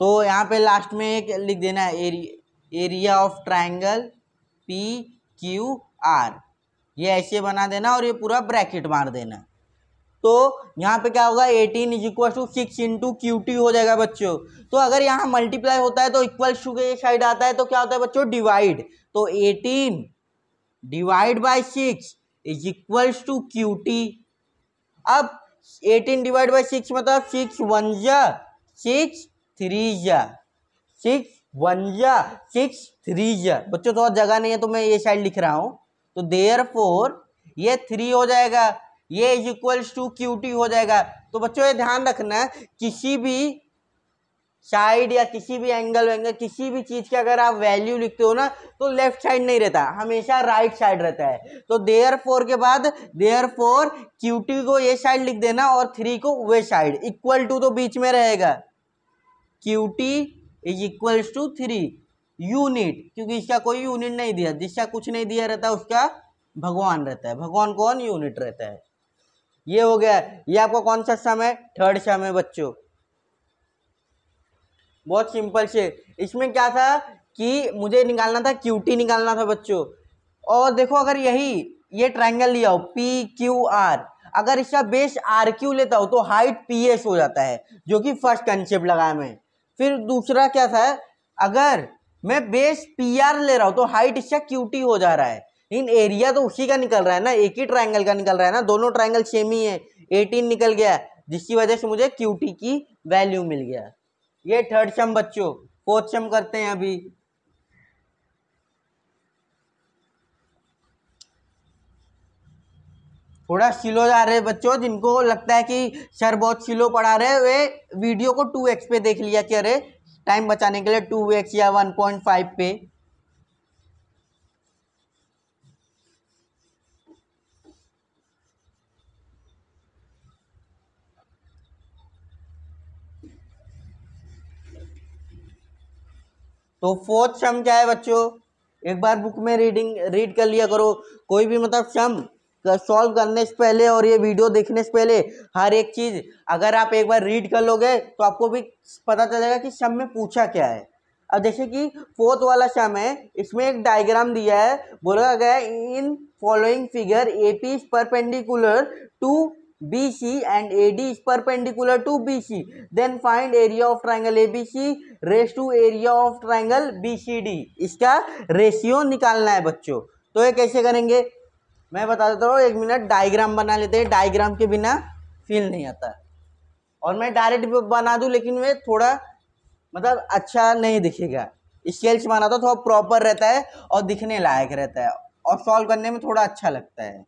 तो यहाँ पे लास्ट में एक लिख देना है area area of triangle P Q R ये ऐसे बना देना और ये पूरा ब्रैकेट मार देना तो यहाँ पे क्या होगा eighteen is equal to six into Q T हो जाएगा बच्चों तो अगर यहाँ मल्टीप्लाई होता है तो इक्वल टू के साइड आता है तो क्या होता है बच्चों डिवाइड तो eighteen divide by six is equal to Q T अब एटीन डिवाइड बाई सिक्स मतलब सिक्स वन जा सिक्स थ्री या सिक्स वन या सिक्स थ्री या बच्चों तो और जगह नहीं है तो मैं ये साइड लिख रहा हूँ तो देयर फोर ये थ्री हो जाएगा ये is equals to Q T हो जाएगा तो बच्चों ये ध्यान रखना किसी भी साइड या किसी भी एंगल वेंगल किसी भी चीज़ का अगर आप वैल्यू लिखते हो ना तो लेफ्ट साइड नहीं रहता हमेशा राइट साइड रहता है तो देयर फोर के बाद देयर फोर टी को ये साइड लिख देना और थ्री को वे साइड इक्वल टू तो बीच में रहेगा Q T is equals to three unit क्योंकि इसका कोई यूनिट नहीं दिया जिसका कुछ नहीं दिया रहता उसका भगवान रहता है भगवान कौन यूनिट रहता है ये हो गया ये आपका कौन सा सम है थर्ड सम है बच्चों बहुत सिंपल से इसमें क्या था कि मुझे निकालना था क्यू टी निकालना था बच्चों और देखो अगर यही ये ट्राइंगल लिया हो पी क्यू आर अगर इसका बेस आर क्यू लेता हो तो हाइट पी एस हो जाता है जो कि फर्स्ट कंसेप्ट लगाया मैं फिर दूसरा क्या था अगर मैं बेस आर ले रहा हूँ तो हाइट इसका क्यूटी हो जा रहा है इन एरिया तो उसी का निकल रहा है ना एक ही ट्राइंगल का निकल रहा है ना दोनों ट्राइंगल सेम ही है एटीन निकल गया जिसकी वजह से मुझे क्यूटी की वैल्यू मिल गया ये थर्ड सम बच्चों फोर्थ सम करते हैं अभी थोड़ा स्लो जा रहे बच्चों जिनको लगता है कि सर बहुत स्लो पढ़ा रहे वे वीडियो को टू एक्स पे देख लिया कि अरे टाइम बचाने के लिए टू एक्स या वन पॉइंट फाइव पे तो फोर्थ सम क्या है बच्चों एक बार बुक में रीडिंग रीड कर लिया करो कोई भी मतलब सम सॉल्व तो करने से पहले और ये वीडियो देखने से पहले हर एक चीज़ अगर आप एक बार रीड कर लोगे तो आपको भी पता चलेगा कि सम में पूछा क्या है अब जैसे कि फोर्थ वाला सम है इसमें एक डायग्राम दिया है बोला गया in following figure A P is perpendicular to B C and A D is perpendicular to B C then find area of triangle A B C ratio area of triangle B C D इसका ratio निकालना है बच्चों तो ये कैसे करेंगे मैं बता देता हूँ एक मिनट डायग्राम बना लेते हैं डायग्राम के बिना फील नहीं आता और मैं डायरेक्ट बना दूँ लेकिन वे थोड़ा मतलब अच्छा नहीं दिखेगा स्केल्स बनाता हूँ थोड़ा प्रॉपर रहता है और दिखने लायक रहता है और सॉल्व करने में थोड़ा अच्छा लगता है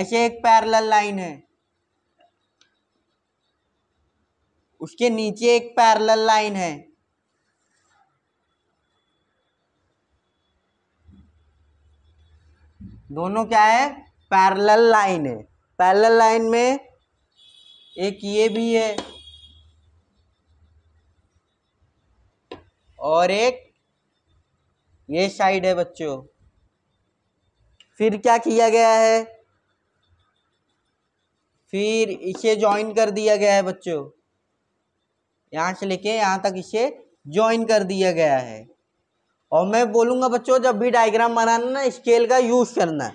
ऐसे एक पैरल लाइन है उसके नीचे एक पैरल लाइन है दोनों क्या है पैरेलल लाइन है पैरेलल लाइन में एक ये भी है और एक ये साइड है बच्चों फिर क्या किया गया है फिर इसे ज्वाइन कर दिया गया है बच्चों यहाँ से लेके यहाँ तक इसे ज्वाइन कर दिया गया है और मैं बोलूँगा बच्चों जब भी डायग्राम बनाना ना स्केल का यूज़ करना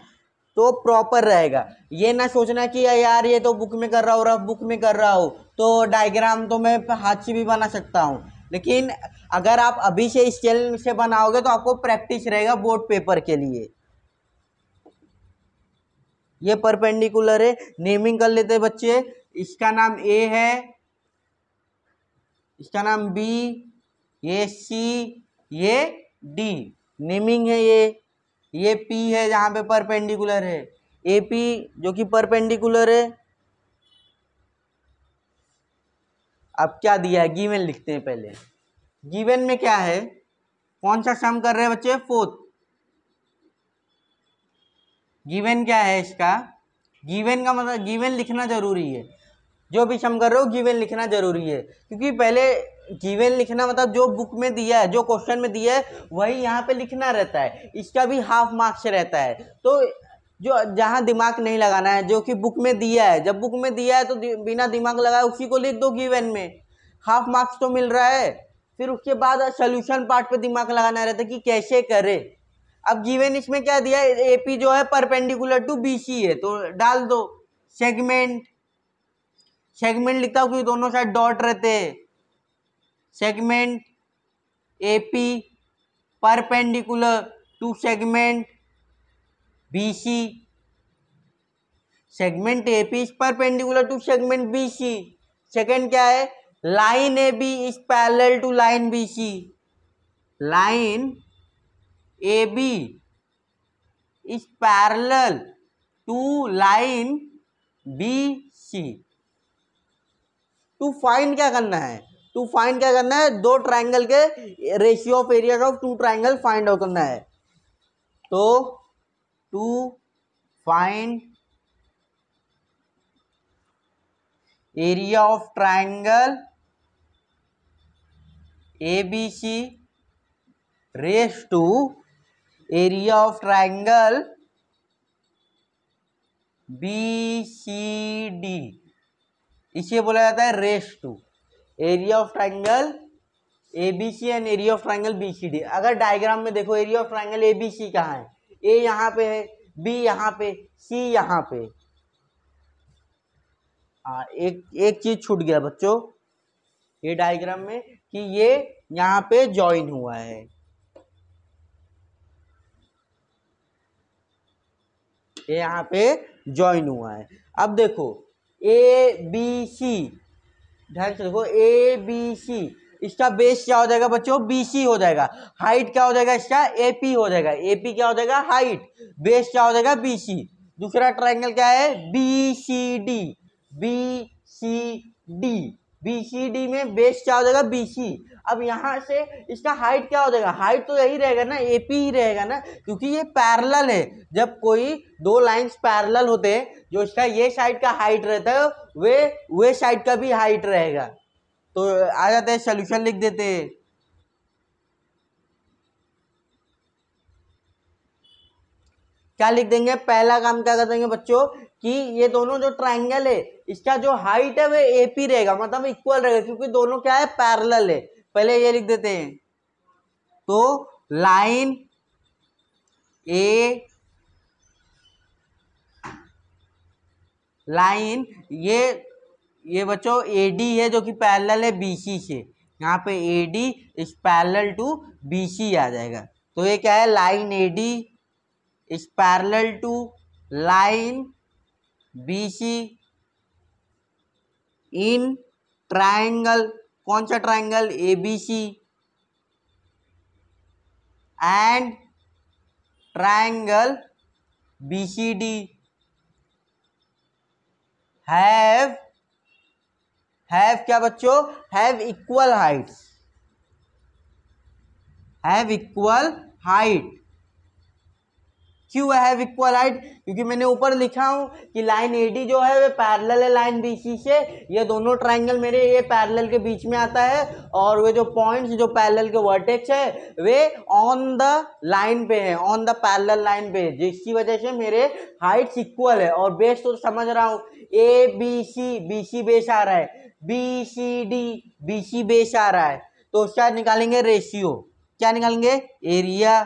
तो प्रॉपर रहेगा ये ना सोचना कि यार ये तो बुक में कर रहा हूँ रफ बुक में कर रहा हूँ तो डायग्राम तो मैं हाथ से भी बना सकता हूँ लेकिन अगर आप अभी से स्केल से बनाओगे तो आपको प्रैक्टिस रहेगा बोर्ड पेपर के लिए ये परपेंडिकुलर है नेमिंग कर लेते बच्चे इसका नाम ए है इसका नाम बी ये सी ये डी नेमिंग है ये ये पी है जहाँ पे परपेंडिकुलर है ए पी जो कि परपेंडिकुलर है अब क्या दिया है गिवन लिखते हैं पहले गिवन में क्या है कौन सा सम कर रहे हैं बच्चे फोर्थ गिवन क्या है इसका गिवन का मतलब गिवन लिखना जरूरी है जो भी क्षम कर रहे हो गिवन लिखना जरूरी है क्योंकि पहले गिवन लिखना मतलब जो बुक में दिया है जो क्वेश्चन में दिया है वही यहाँ पे लिखना रहता है इसका भी हाफ मार्क्स रहता है तो जो जहाँ दिमाग नहीं लगाना है जो कि बुक में दिया है जब बुक में दिया है तो दि, बिना दिमाग लगाए उसी को लिख दो गिवन में हाफ मार्क्स तो मिल रहा है फिर उसके बाद सोल्यूशन पार्ट पे दिमाग लगाना रहता है कि कैसे करे अब गिवन इसमें क्या दिया है ए पी जो है परपेंडिकुलर टू बी सी है तो डाल दो सेगमेंट सेगमेंट लिखता हूँ क्योंकि दोनों साइड डॉट रहते हैं segment AP perpendicular to segment BC segment A P is perpendicular to segment B C second क्या है line A B is parallel to line B C line A B is parallel to line B C to find क्या करना है to find क्या करना है दो triangle के रेशियो ऑफ एरिया का टू ट्राइंगल फाइंड आउट करना है तो to find area of triangle A B C ratio area of triangle B C D इसे बोला जाता है ratio area of triangle A B C and area of triangle B C D अगर diagram में देखो area of triangle A B C कहाँ है ए यहाँ पे है बी यहाँ पे सी यहाँ पे आ, हाँ, एक एक चीज छूट गया बच्चों ये डायग्राम में कि ये यहाँ पे ज्वाइन हुआ है ये यहाँ पे ज्वाइन हुआ है अब देखो ए बी सी ध्यान से देखो ए बी सी इसका बेस क्या हो जाएगा बच्चों बी सी हो जाएगा हाइट क्या हो जाएगा इसका ए पी हो जाएगा ए पी क्या हो जाएगा हाइट बेस क्या हो जाएगा बी सी दूसरा ट्राइंगल क्या है B C D B C D B C D में बेस क्या हो जाएगा बी सी अब यहाँ से इसका हाइट क्या हो जाएगा हाइट तो यही रहेगा ना ए पी ही रहेगा ना क्योंकि ये पैरल है जब कोई दो लाइंस पैरल होते हैं जो इसका ये साइड का हाइट रहता है वे वे साइड का भी हाइट रहेगा तो आ जाते हैं सोल्यूशन लिख देते हैं क्या लिख देंगे पहला काम क्या कर देंगे बच्चों कि ये दोनों जो ट्राइंगल है इसका जो हाइट है वह ए रहेगा मतलब इक्वल रहेगा क्योंकि दोनों क्या है पैरल है पहले ये लिख देते हैं तो लाइन ए लाइन ये ये बच्चों ए डी है जो कि पैरल है बी सी से यहाँ पे A D is parallel to B C आ जाएगा तो ये क्या है line A D is parallel to line B C in triangle कौन सा triangle A B C and triangle B C D have have क्या बच्चों have equal heights have equal height क्यों हैव हाइट क्योंकि मैंने ऊपर लिखा हूँ कि लाइन ए डी जो है वे पैरल है लाइन बी सी से ये दोनों ट्राइंगल मेरे ये पैरल के बीच में आता है और वे जो पॉइंट्स जो पैरल के वर्टेक्स है वे ऑन द लाइन पे हैं ऑन द पैरल लाइन पे है जिसकी वजह से मेरे हाइट्स इक्वल है और बेस तो समझ रहा हूँ A B C B C base आ रहा है B C D B C base आ रहा है तो उसका निकालेंगे रेशियो क्या निकालेंगे area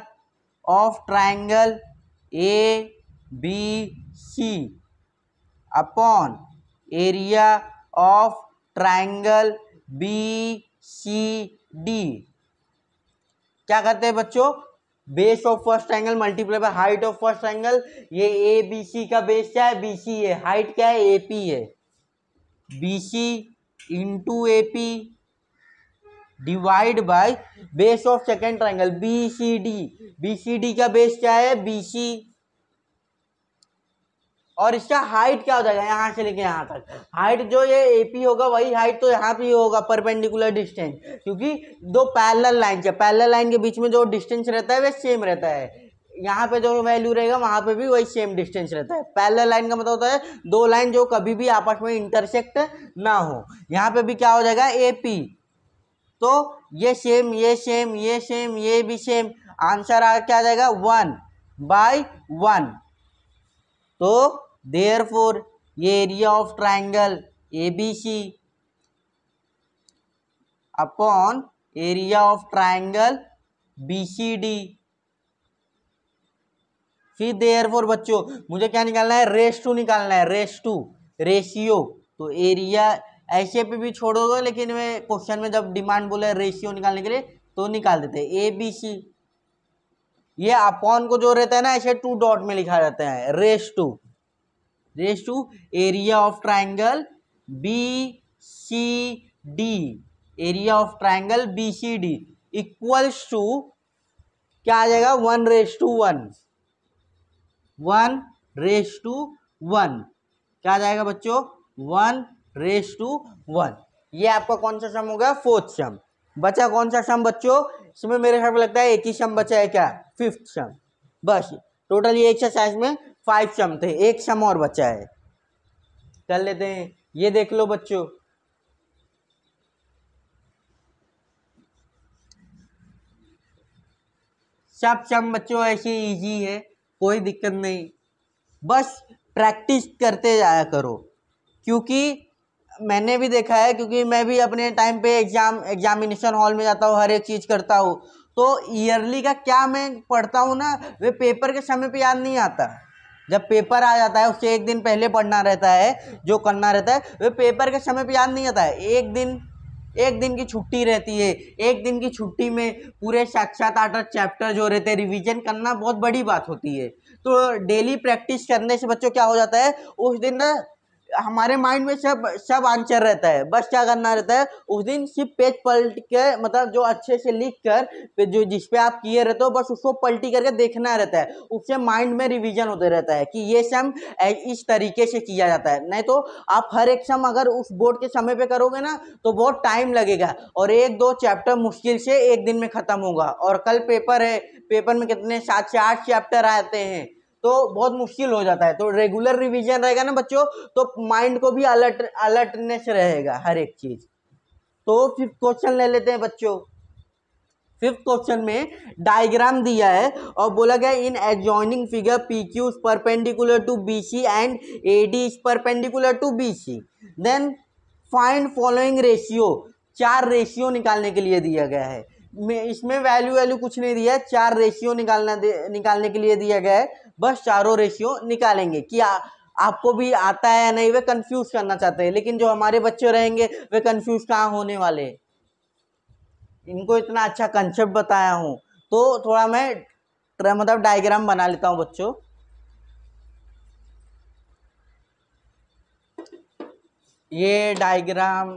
of triangle A B C upon area of triangle B C D क्या करते हैं बच्चों base of first angle multiply by height of first angle ये ए बी सी का बेस क्या है बी सी है हाइट क्या है ए पी है B C into A P divide by base of second triangle B C D B C D का base क्या है बी सी और इसका हाइट क्या हो जाएगा यहाँ से लेके यहाँ तक हाइट जो ये ए पी होगा वही हाइट तो यहाँ पे होगा परपेंडिकुलर डिस्टेंस क्योंकि दो पैरेलल लाइन है पैरेलल लाइन के बीच में जो डिस्टेंस रहता है वह सेम रहता है यहाँ पे जो वैल्यू रहेगा वहाँ पे भी वही सेम डिस्टेंस रहता है पैरेलल लाइन का मतलब होता है दो लाइन जो कभी भी आपस में इंटरसेक्ट ना हो यहाँ पे भी क्या हो जाएगा ए पी तो ये सेम ये सेम ये सेम ये भी सेम आंसर आ क्या जाएगा वन बाई वन तो देयर फोर ये area of triangle A B C upon area of triangle B C D फिर देयर फोर बच्चों मुझे क्या निकालना है रेस टू निकालना है रेस टू रेशियो तो एरिया ऐसे पे भी छोड़ोगे लेकिन वे क्वेश्चन में जब डिमांड बोले रेशियो निकालने के लिए तो निकाल देते हैं ए बी सी ये अपॉन को जो रहता है ना ऐसे टू डॉट में लिखा जाता है ratio ratio area of triangle B C D area of triangle B C D equals to क्या आ जाएगा one ratio one one ratio one क्या आ जाएगा बच्चों वन रेस टू वन ये आपका कौन सा सम हो गया फोर्थ सम बचा कौन सा सम बच्चों इसमें मेरे हिसाब से लगता है एक ही सम बचा है क्या फिफ्थ सम बस टोटल ये एक्सरसाइज में फाइव सम थे एक सम और बचा है कर लेते हैं ये देख लो बच्चों सब सम बच्चों ऐसे इजी है कोई दिक्कत नहीं बस प्रैक्टिस करते जाया करो क्योंकि मैंने भी देखा है क्योंकि मैं भी अपने टाइम पे एग्ज़ाम एग्जामिनेशन हॉल में जाता हूँ हर एक चीज़ करता हूँ तो ईयरली का क्या मैं पढ़ता हूँ ना वे पेपर के समय पे याद नहीं आता जब पेपर आ जाता है उससे एक दिन पहले पढ़ना रहता है जो करना रहता है वे पेपर के समय पे याद नहीं आता है एक दिन एक दिन की छुट्टी रहती है एक दिन की छुट्टी में पूरे सात सात आठ आठ चैप्टर जो रहते हैं रिवीजन करना बहुत बड़ी बात होती है तो डेली प्रैक्टिस करने से बच्चों क्या हो जाता है उस दिन ना हमारे माइंड में सब सब आंसर रहता है बस क्या करना रहता है उस दिन सिर्फ पेज पलट के मतलब जो अच्छे से लिख कर जो जिस पे आप किए रहते हो बस उसको पलटी करके देखना रहता है उससे माइंड में रिवीजन होते रहता है कि ये सम इस तरीके से किया जाता है नहीं तो आप हर एक सम अगर उस बोर्ड के समय पर करोगे ना तो बहुत टाइम लगेगा और एक दो चैप्टर मुश्किल से एक दिन में ख़त्म होगा और कल पेपर है पेपर में कितने सात से आठ चैप्टर आते हैं तो बहुत मुश्किल हो जाता है तो रेगुलर रिवीजन रहेगा ना बच्चों तो माइंड को भी अलर्ट अलर्टनेस रहेगा हर एक चीज़ तो फिफ्थ क्वेश्चन ले लेते हैं बच्चों फिफ्थ क्वेश्चन में डायग्राम दिया है और बोला गया in adjoining figure P Q perpendicular to B C and A D is perpendicular to B C then find following ratio चार रेशियो निकालने के लिए दिया गया है इसमें वैल्यू वैल्यू कुछ नहीं दिया है चार रेशियो निकालना निकालने के लिए दिया गया है बस चारों रेशियो निकालेंगे कि आ, आपको भी आता है या नहीं वे कंफ्यूज करना चाहते हैं लेकिन जो हमारे बच्चे रहेंगे वे कंफ्यूज कहाँ होने वाले इनको इतना अच्छा कंसेप्ट बताया हूँ तो थोड़ा मैं मतलब डायग्राम बना लेता हूँ बच्चों ये डायग्राम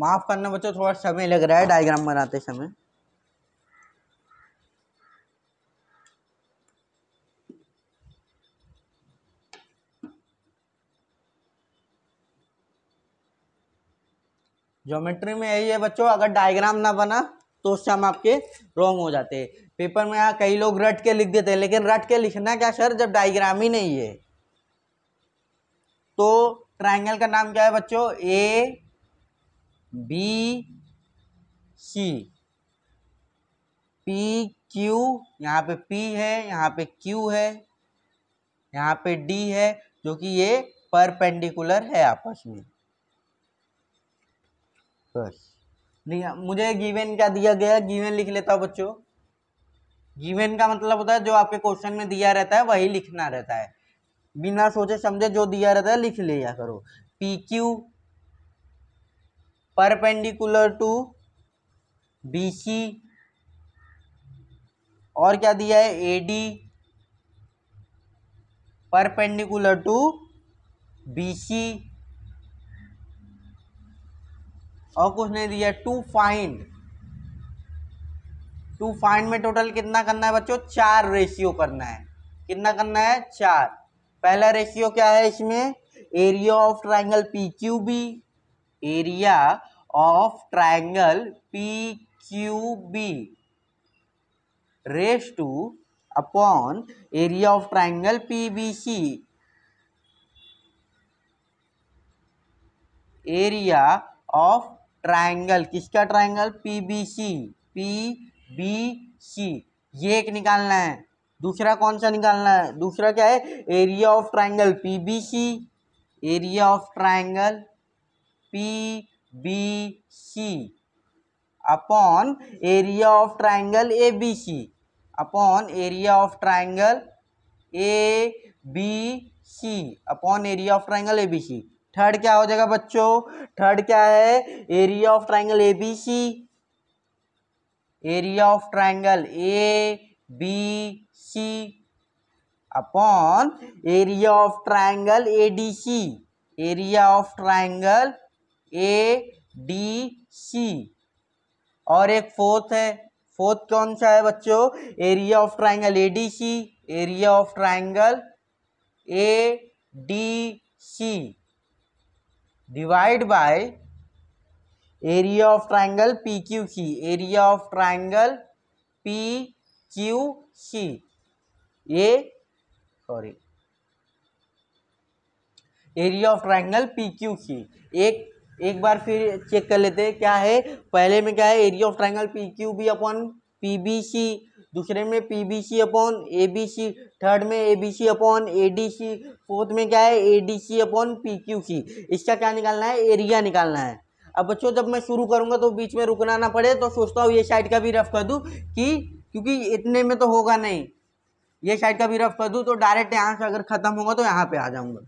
माफ़ करना बच्चों थोड़ा समय लग रहा है डायग्राम बनाते समय ज्योमेट्री में यही है बच्चों अगर डायग्राम ना बना तो उससे हम आपके रॉन्ग हो जाते हैं पेपर में यहाँ कई लोग रट के लिख देते हैं लेकिन रट के लिखना क्या सर जब डायग्राम ही नहीं है तो ट्राइंगल का नाम क्या है बच्चों A B C P Q यहाँ पे पी है यहाँ पे क्यू है यहाँ पे डी है जो कि ये परपेंडिकुलर है आपस में बस मुझे गिवन क्या दिया गया गिवन लिख लेता हूँ बच्चों गिवन का मतलब होता है जो आपके क्वेश्चन में दिया रहता है वही लिखना रहता है बिना सोचे समझे जो दिया रहता है लिख लिया करो P Q perpendicular to B C और क्या दिया है A D perpendicular to B C और कुछ नहीं दिया टू फाइंड टू फाइंड में टोटल कितना करना है बच्चों चार रेशियो करना है कितना करना है चार पहला रेशियो क्या है इसमें area of triangle P Q B area of triangle P Q B ratio upon area of triangle P B C area of triangle किसका triangle P P B C B C ये एक निकालना है दूसरा कौन सा निकालना है दूसरा क्या है area of triangle P B C area of triangle P B C upon area of triangle A B C upon area of triangle A B C upon area of triangle A B C third क्या हो जाएगा बच्चों third क्या है area of triangle A B C area of triangle A B C upon area of triangle A D C area of triangle A D C और एक fourth है fourth कौन सा है बच्चों area of triangle A D C area of triangle A D C divide by area of triangle P Q C area of triangle P Q C uh sorry area of triangle P Q C एक एक बार फिर check कर लेते हैं क्या है पहले में क्या है area of triangle P Q B upon P B C दूसरे में P B C upon A B C third में A B C upon A D C fourth में क्या है A D C upon P Q C इसका क्या निकालना है एरिया निकालना है अब बच्चों जब मैं शुरू करूँगा तो बीच में रुकना ना पड़े तो सोचता हूँ ये साइड का भी रफ कर दूँ कि क्योंकि इतने में तो होगा नहीं ये साइड का भी रफ कर दूँ तो डायरेक्ट यहाँ से अगर ख़त्म होगा तो यहाँ पर आ जाऊँगा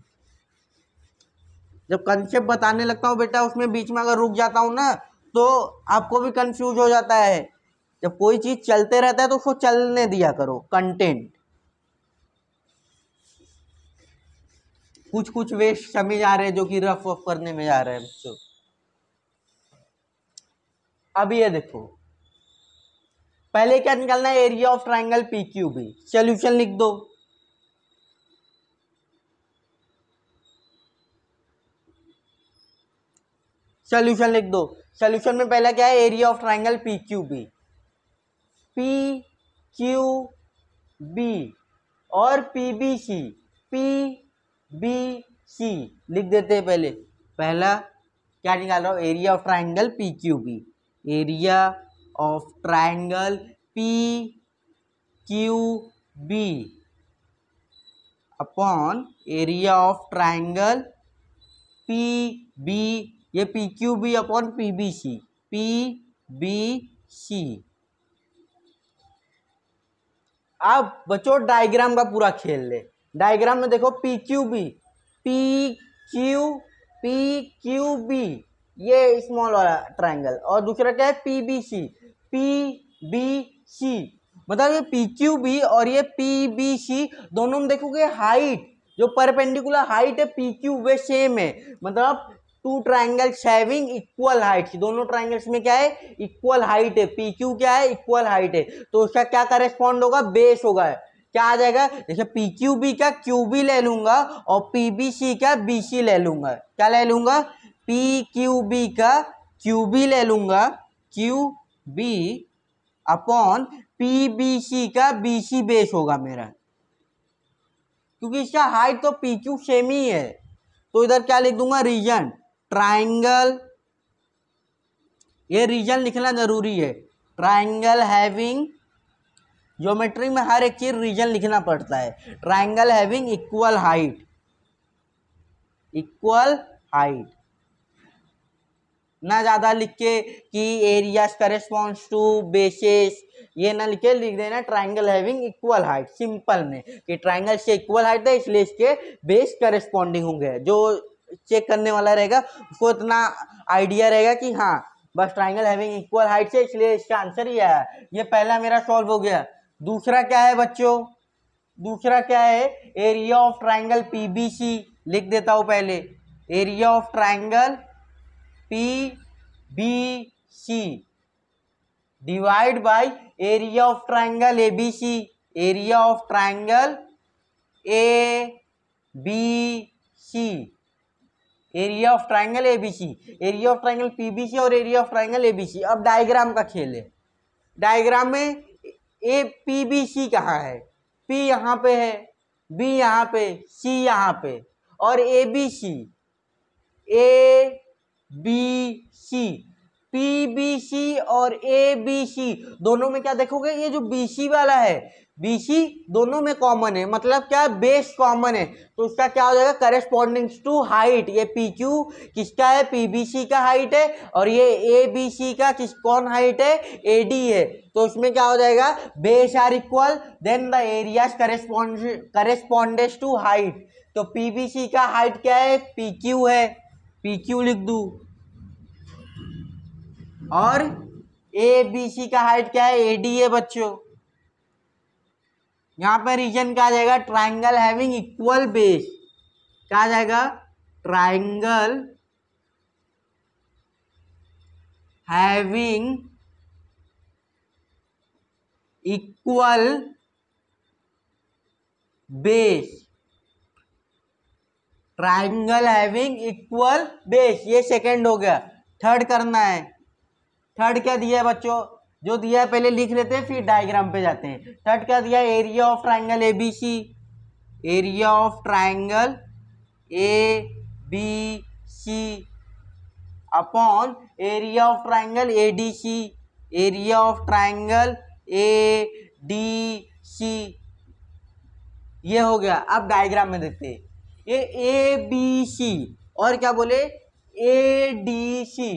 जब कंसेप्ट बताने लगता हूँ बेटा उसमें बीच में अगर रुक जाता हूँ ना तो आपको भी कंफ्यूज हो जाता है जब कोई चीज़ चलते रहता है तो उसको चलने दिया करो कंटेंट कुछ कुछ वेस्ट समझ आ रहे हैं जो कि रफ ऑफ करने में जा रहे हैं बच्चों अब ये देखो पहले क्या निकलना है area of triangle P Q B solution लिख दो सोल्यूशन लिख दो सोल्यूशन में पहला क्या है area of triangle P Q B P Q B और P B C P B C लिख देते हैं पहले पहला क्या निकाल रहा हूँ area of triangle P Q B area of triangle P Q B upon area of triangle P B ये P Q B upon P B C P B C अब बच्चों डायग्राम का पूरा खेल ले डायग्राम में देखो P Q B P Q P Q B ये स्मॉल वाला ट्राइंगल और दूसरा क्या है P B C P B C मतलब ये पी क्यू बी और ये पी बी सी दोनों में देखोगे हाइट जो परपेंडिकुलर हाइट है पी क्यू वे सेम है मतलब two triangles having equal heights दोनों ट्राइंगल्स में क्या है इक्वल हाइट है पी क्यू क्या है इक्वल हाइट है तो उसका क्या करेस्पॉन्ड होगा बेस होगा क्या आ जाएगा जैसे पी क्यू बी का क्यू बी ले लूंगा और पी बी सी का बी सी ले लूंगा क्या ले लूंगा पी क्यू बी का क्यू बी ले लूंगा Q B upon P B C का बी सी बेस होगा मेरा क्योंकि इसका हाइट तो पी क्यू सेम ही है तो इधर क्या लिख दूंगा रीजन ट्राइंगल ये रीजन लिखना ज़रूरी है ट्राइंगल हैविंग ज्योमेट्री में हर एक चीज रीजन लिखना पड़ता है triangle having equal height equal height ना ज़्यादा लिख के कि एरियाज करेस्पॉन्स टू बेसिस ये ना लिख के लिख देना triangle having equal height simple में कि ट्राइंगल से इक्वल हाइट है इसलिए इसके बेस करेस्पॉन्डिंग होंगे जो चेक करने वाला रहेगा उसको इतना आइडिया रहेगा कि हाँ बस ट्राइंगल हैविंग इक्वल हाइट से इसलिए इसका आंसर ही आया ये पहला मेरा सॉल्व हो गया दूसरा क्या है बच्चों दूसरा क्या है एरिया ऑफ ट्राइंगल पी लिख देता हूँ पहले area of triangle P B C divide by area of triangle A B C area of triangle A B C area of triangle C area of triangle C और area of triangle सी अब diagram का खेल है diagram में A P B C कहाँ है P यहाँ पे है बी यहाँ पे सी यहाँ पे और A B C A B C P B C और ए बी सी दोनों में क्या देखोगे ये जो बी सी वाला है बी सी दोनों में कॉमन है मतलब क्या बेस कॉमन है तो उसका क्या हो जाएगा करेस्पॉन्डिंग टू हाइट ये पी क्यू किसका है पी बी सी का हाइट है और ये ए बी सी का किस कौन हाइट है ए डी है तो उसमें क्या हो जाएगा base are equal then the areas correspond corresponds to height तो पी बी सी का हाइट क्या है पी क्यू है पी क्यू लिख दूँ और ए बी सी का हाइट क्या है ए डी है बच्चों यहाँ पर रीजन क्या आ जाएगा ट्राइंगल हैविंग इक्वल बेस क्या आ जाएगा triangle having equal base triangle having equal base ये सेकेंड हो गया थर्ड करना है थर्ड क्या दिया है बच्चों जो दिया है पहले लिख लेते हैं फिर डायग्राम पे जाते हैं थर्ड क्या दिया है area of triangle A B C area of triangle A B C upon area of triangle A D C area of triangle A D C ये हो गया अब डायग्राम में देखते हैं ये ए बी सी और क्या बोले ए डी सी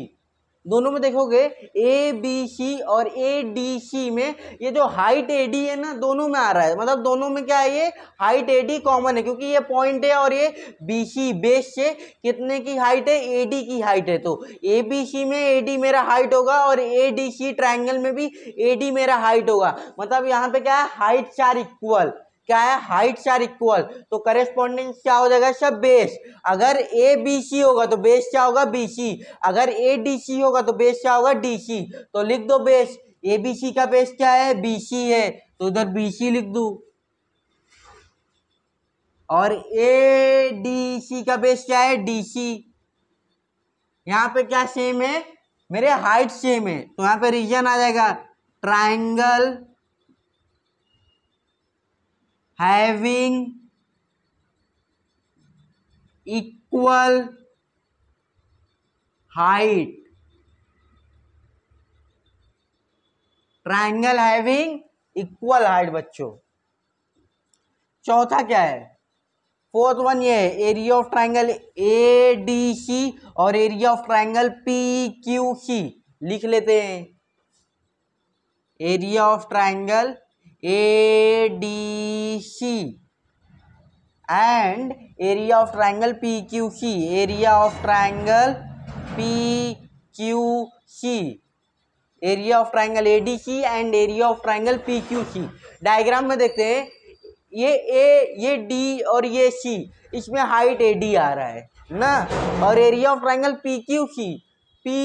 दोनों में देखोगे ए बी सी और ए डी सी में ये जो हाइट ए डी है ना दोनों में आ रहा है मतलब दोनों में क्या है ये हाइट ए डी कॉमन है क्योंकि ये पॉइंट है और ये बी सी बेस से कितने की हाइट है ए डी की हाइट है तो ए बी सी में ए डी मेरा हाइट होगा और ए डी सी ट्राइंगल में भी ए डी मेरा हाइट होगा मतलब यहाँ पे क्या है हाइट चार इक्वल क्या है हाइट्स आर इक्वल तो करेस्पॉन्डेंस क्या हो जाएगा सब बेस अगर ए बी सी होगा तो बेस क्या होगा बी सी अगर ए डी सी होगा तो बेस क्या होगा डी सी तो लिख दो बेस ए बी सी का बेस क्या है बी सी है तो उधर बी सी लिख दू और ए डी सी का बेस क्या है डी सी यहाँ पे क्या सेम है मेरे हाइट सेम है तो यहाँ पे रीजन आ जाएगा triangle having equal height triangle having equal height बच्चों चौथा क्या है फोर्थ वन ये है area of triangle A D C और area of triangle P Q C लिख लेते हैं area of triangle A D C and area of triangle P Q C area of triangle P Q C area of triangle A D C and area of triangle P Q C diagram में देखते हैं ये ए ये D और ये सी इसमें height A D आ रहा है ना और area of triangle P Q C P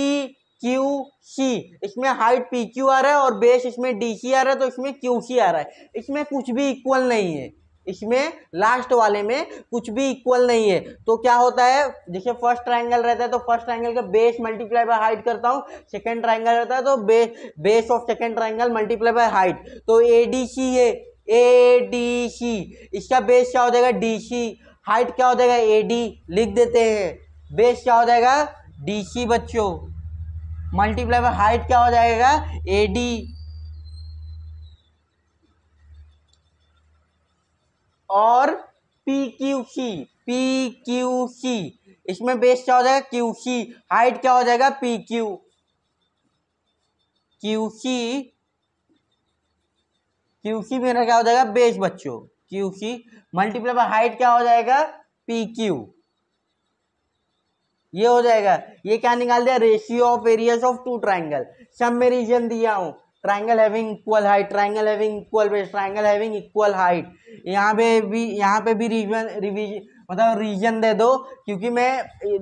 Q C इसमें हाइट पी क्यू आ रहा है और बेस इसमें डी सी आ रहा है तो इसमें क्यू सी आ रहा है इसमें कुछ भी इक्वल नहीं है इसमें लास्ट वाले में कुछ भी इक्वल नहीं है तो क्या होता है जैसे फर्स्ट ट्राइंगल रहता है तो फर्स्ट ट्राइंगल का बेस मल्टीप्लाई बाय हाइट करता हूँ सेकेंड ट्राइंगल रहता है तो बे base of second triangle multiply by height तो ए डी सी है ए डी सी इसका बेस क्या हो जाएगा डी सी हाइट क्या हो जाएगा ए डी लिख देते हैं बेस क्या हो जाएगा डी सी बच्चों मल्टीप्लाई बाय हाइट क्या हो जाएगा ए डी और P Q C P Q C इसमें बेस क्या हो जाएगा क्यू सी हाइट क्या हो जाएगा P Q Q C Q C मेरा क्या हो जाएगा बेस बच्चों Q C multiply by height क्या हो जाएगा पी क्यू ये हो जाएगा ये क्या निकाल दिया ratio of areas of two triangle सब में रीजन दिया हूँ triangle having equal height triangle having equal base triangle having equal height यहाँ पे भी यहाँ पे भी रीजन रिविजन मतलब रीजन दे दो क्योंकि मैं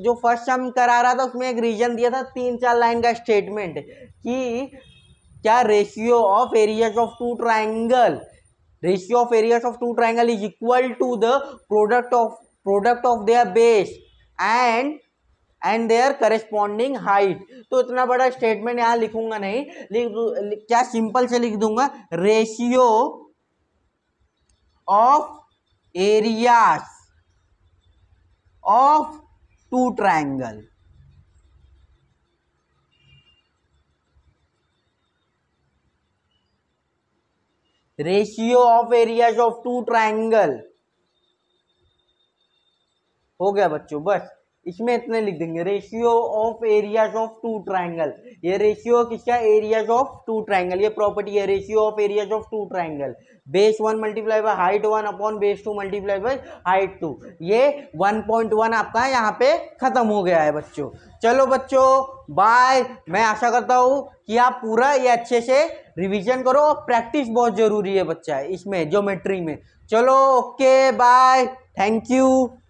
जो फर्स्ट सम करा रहा था उसमें एक रीजन दिया था तीन चार लाइन का स्टेटमेंट कि क्या ratio of areas of two triangle ratio of areas of two triangle is equal to the product of product of their base and and their corresponding height तो इतना बड़ा स्टेटमेंट यहां लिखूंगा नहीं लिख क्या सिंपल से लिख दूंगा ratio of areas of two triangle ratio of areas of two triangle हो गया बच्चों बस इसमें इतने लिख देंगे ratio of areas of two triangle ये रेशियो किसका एरियाज ऑफ टू ट्राइंगल ये प्रॉपर्टी है ratio of areas of two triangle base one multiply by height one upon base two multiply by height two ये one point one आपका यहाँ पे ख़त्म हो गया है बच्चों चलो बच्चों बाय मैं आशा करता हूँ कि आप पूरा ये अच्छे से रिविजन करो और प्रैक्टिस बहुत ज़रूरी है बच्चा इसमें ज्योमेट्री में चलो ओके बाय थैंक यू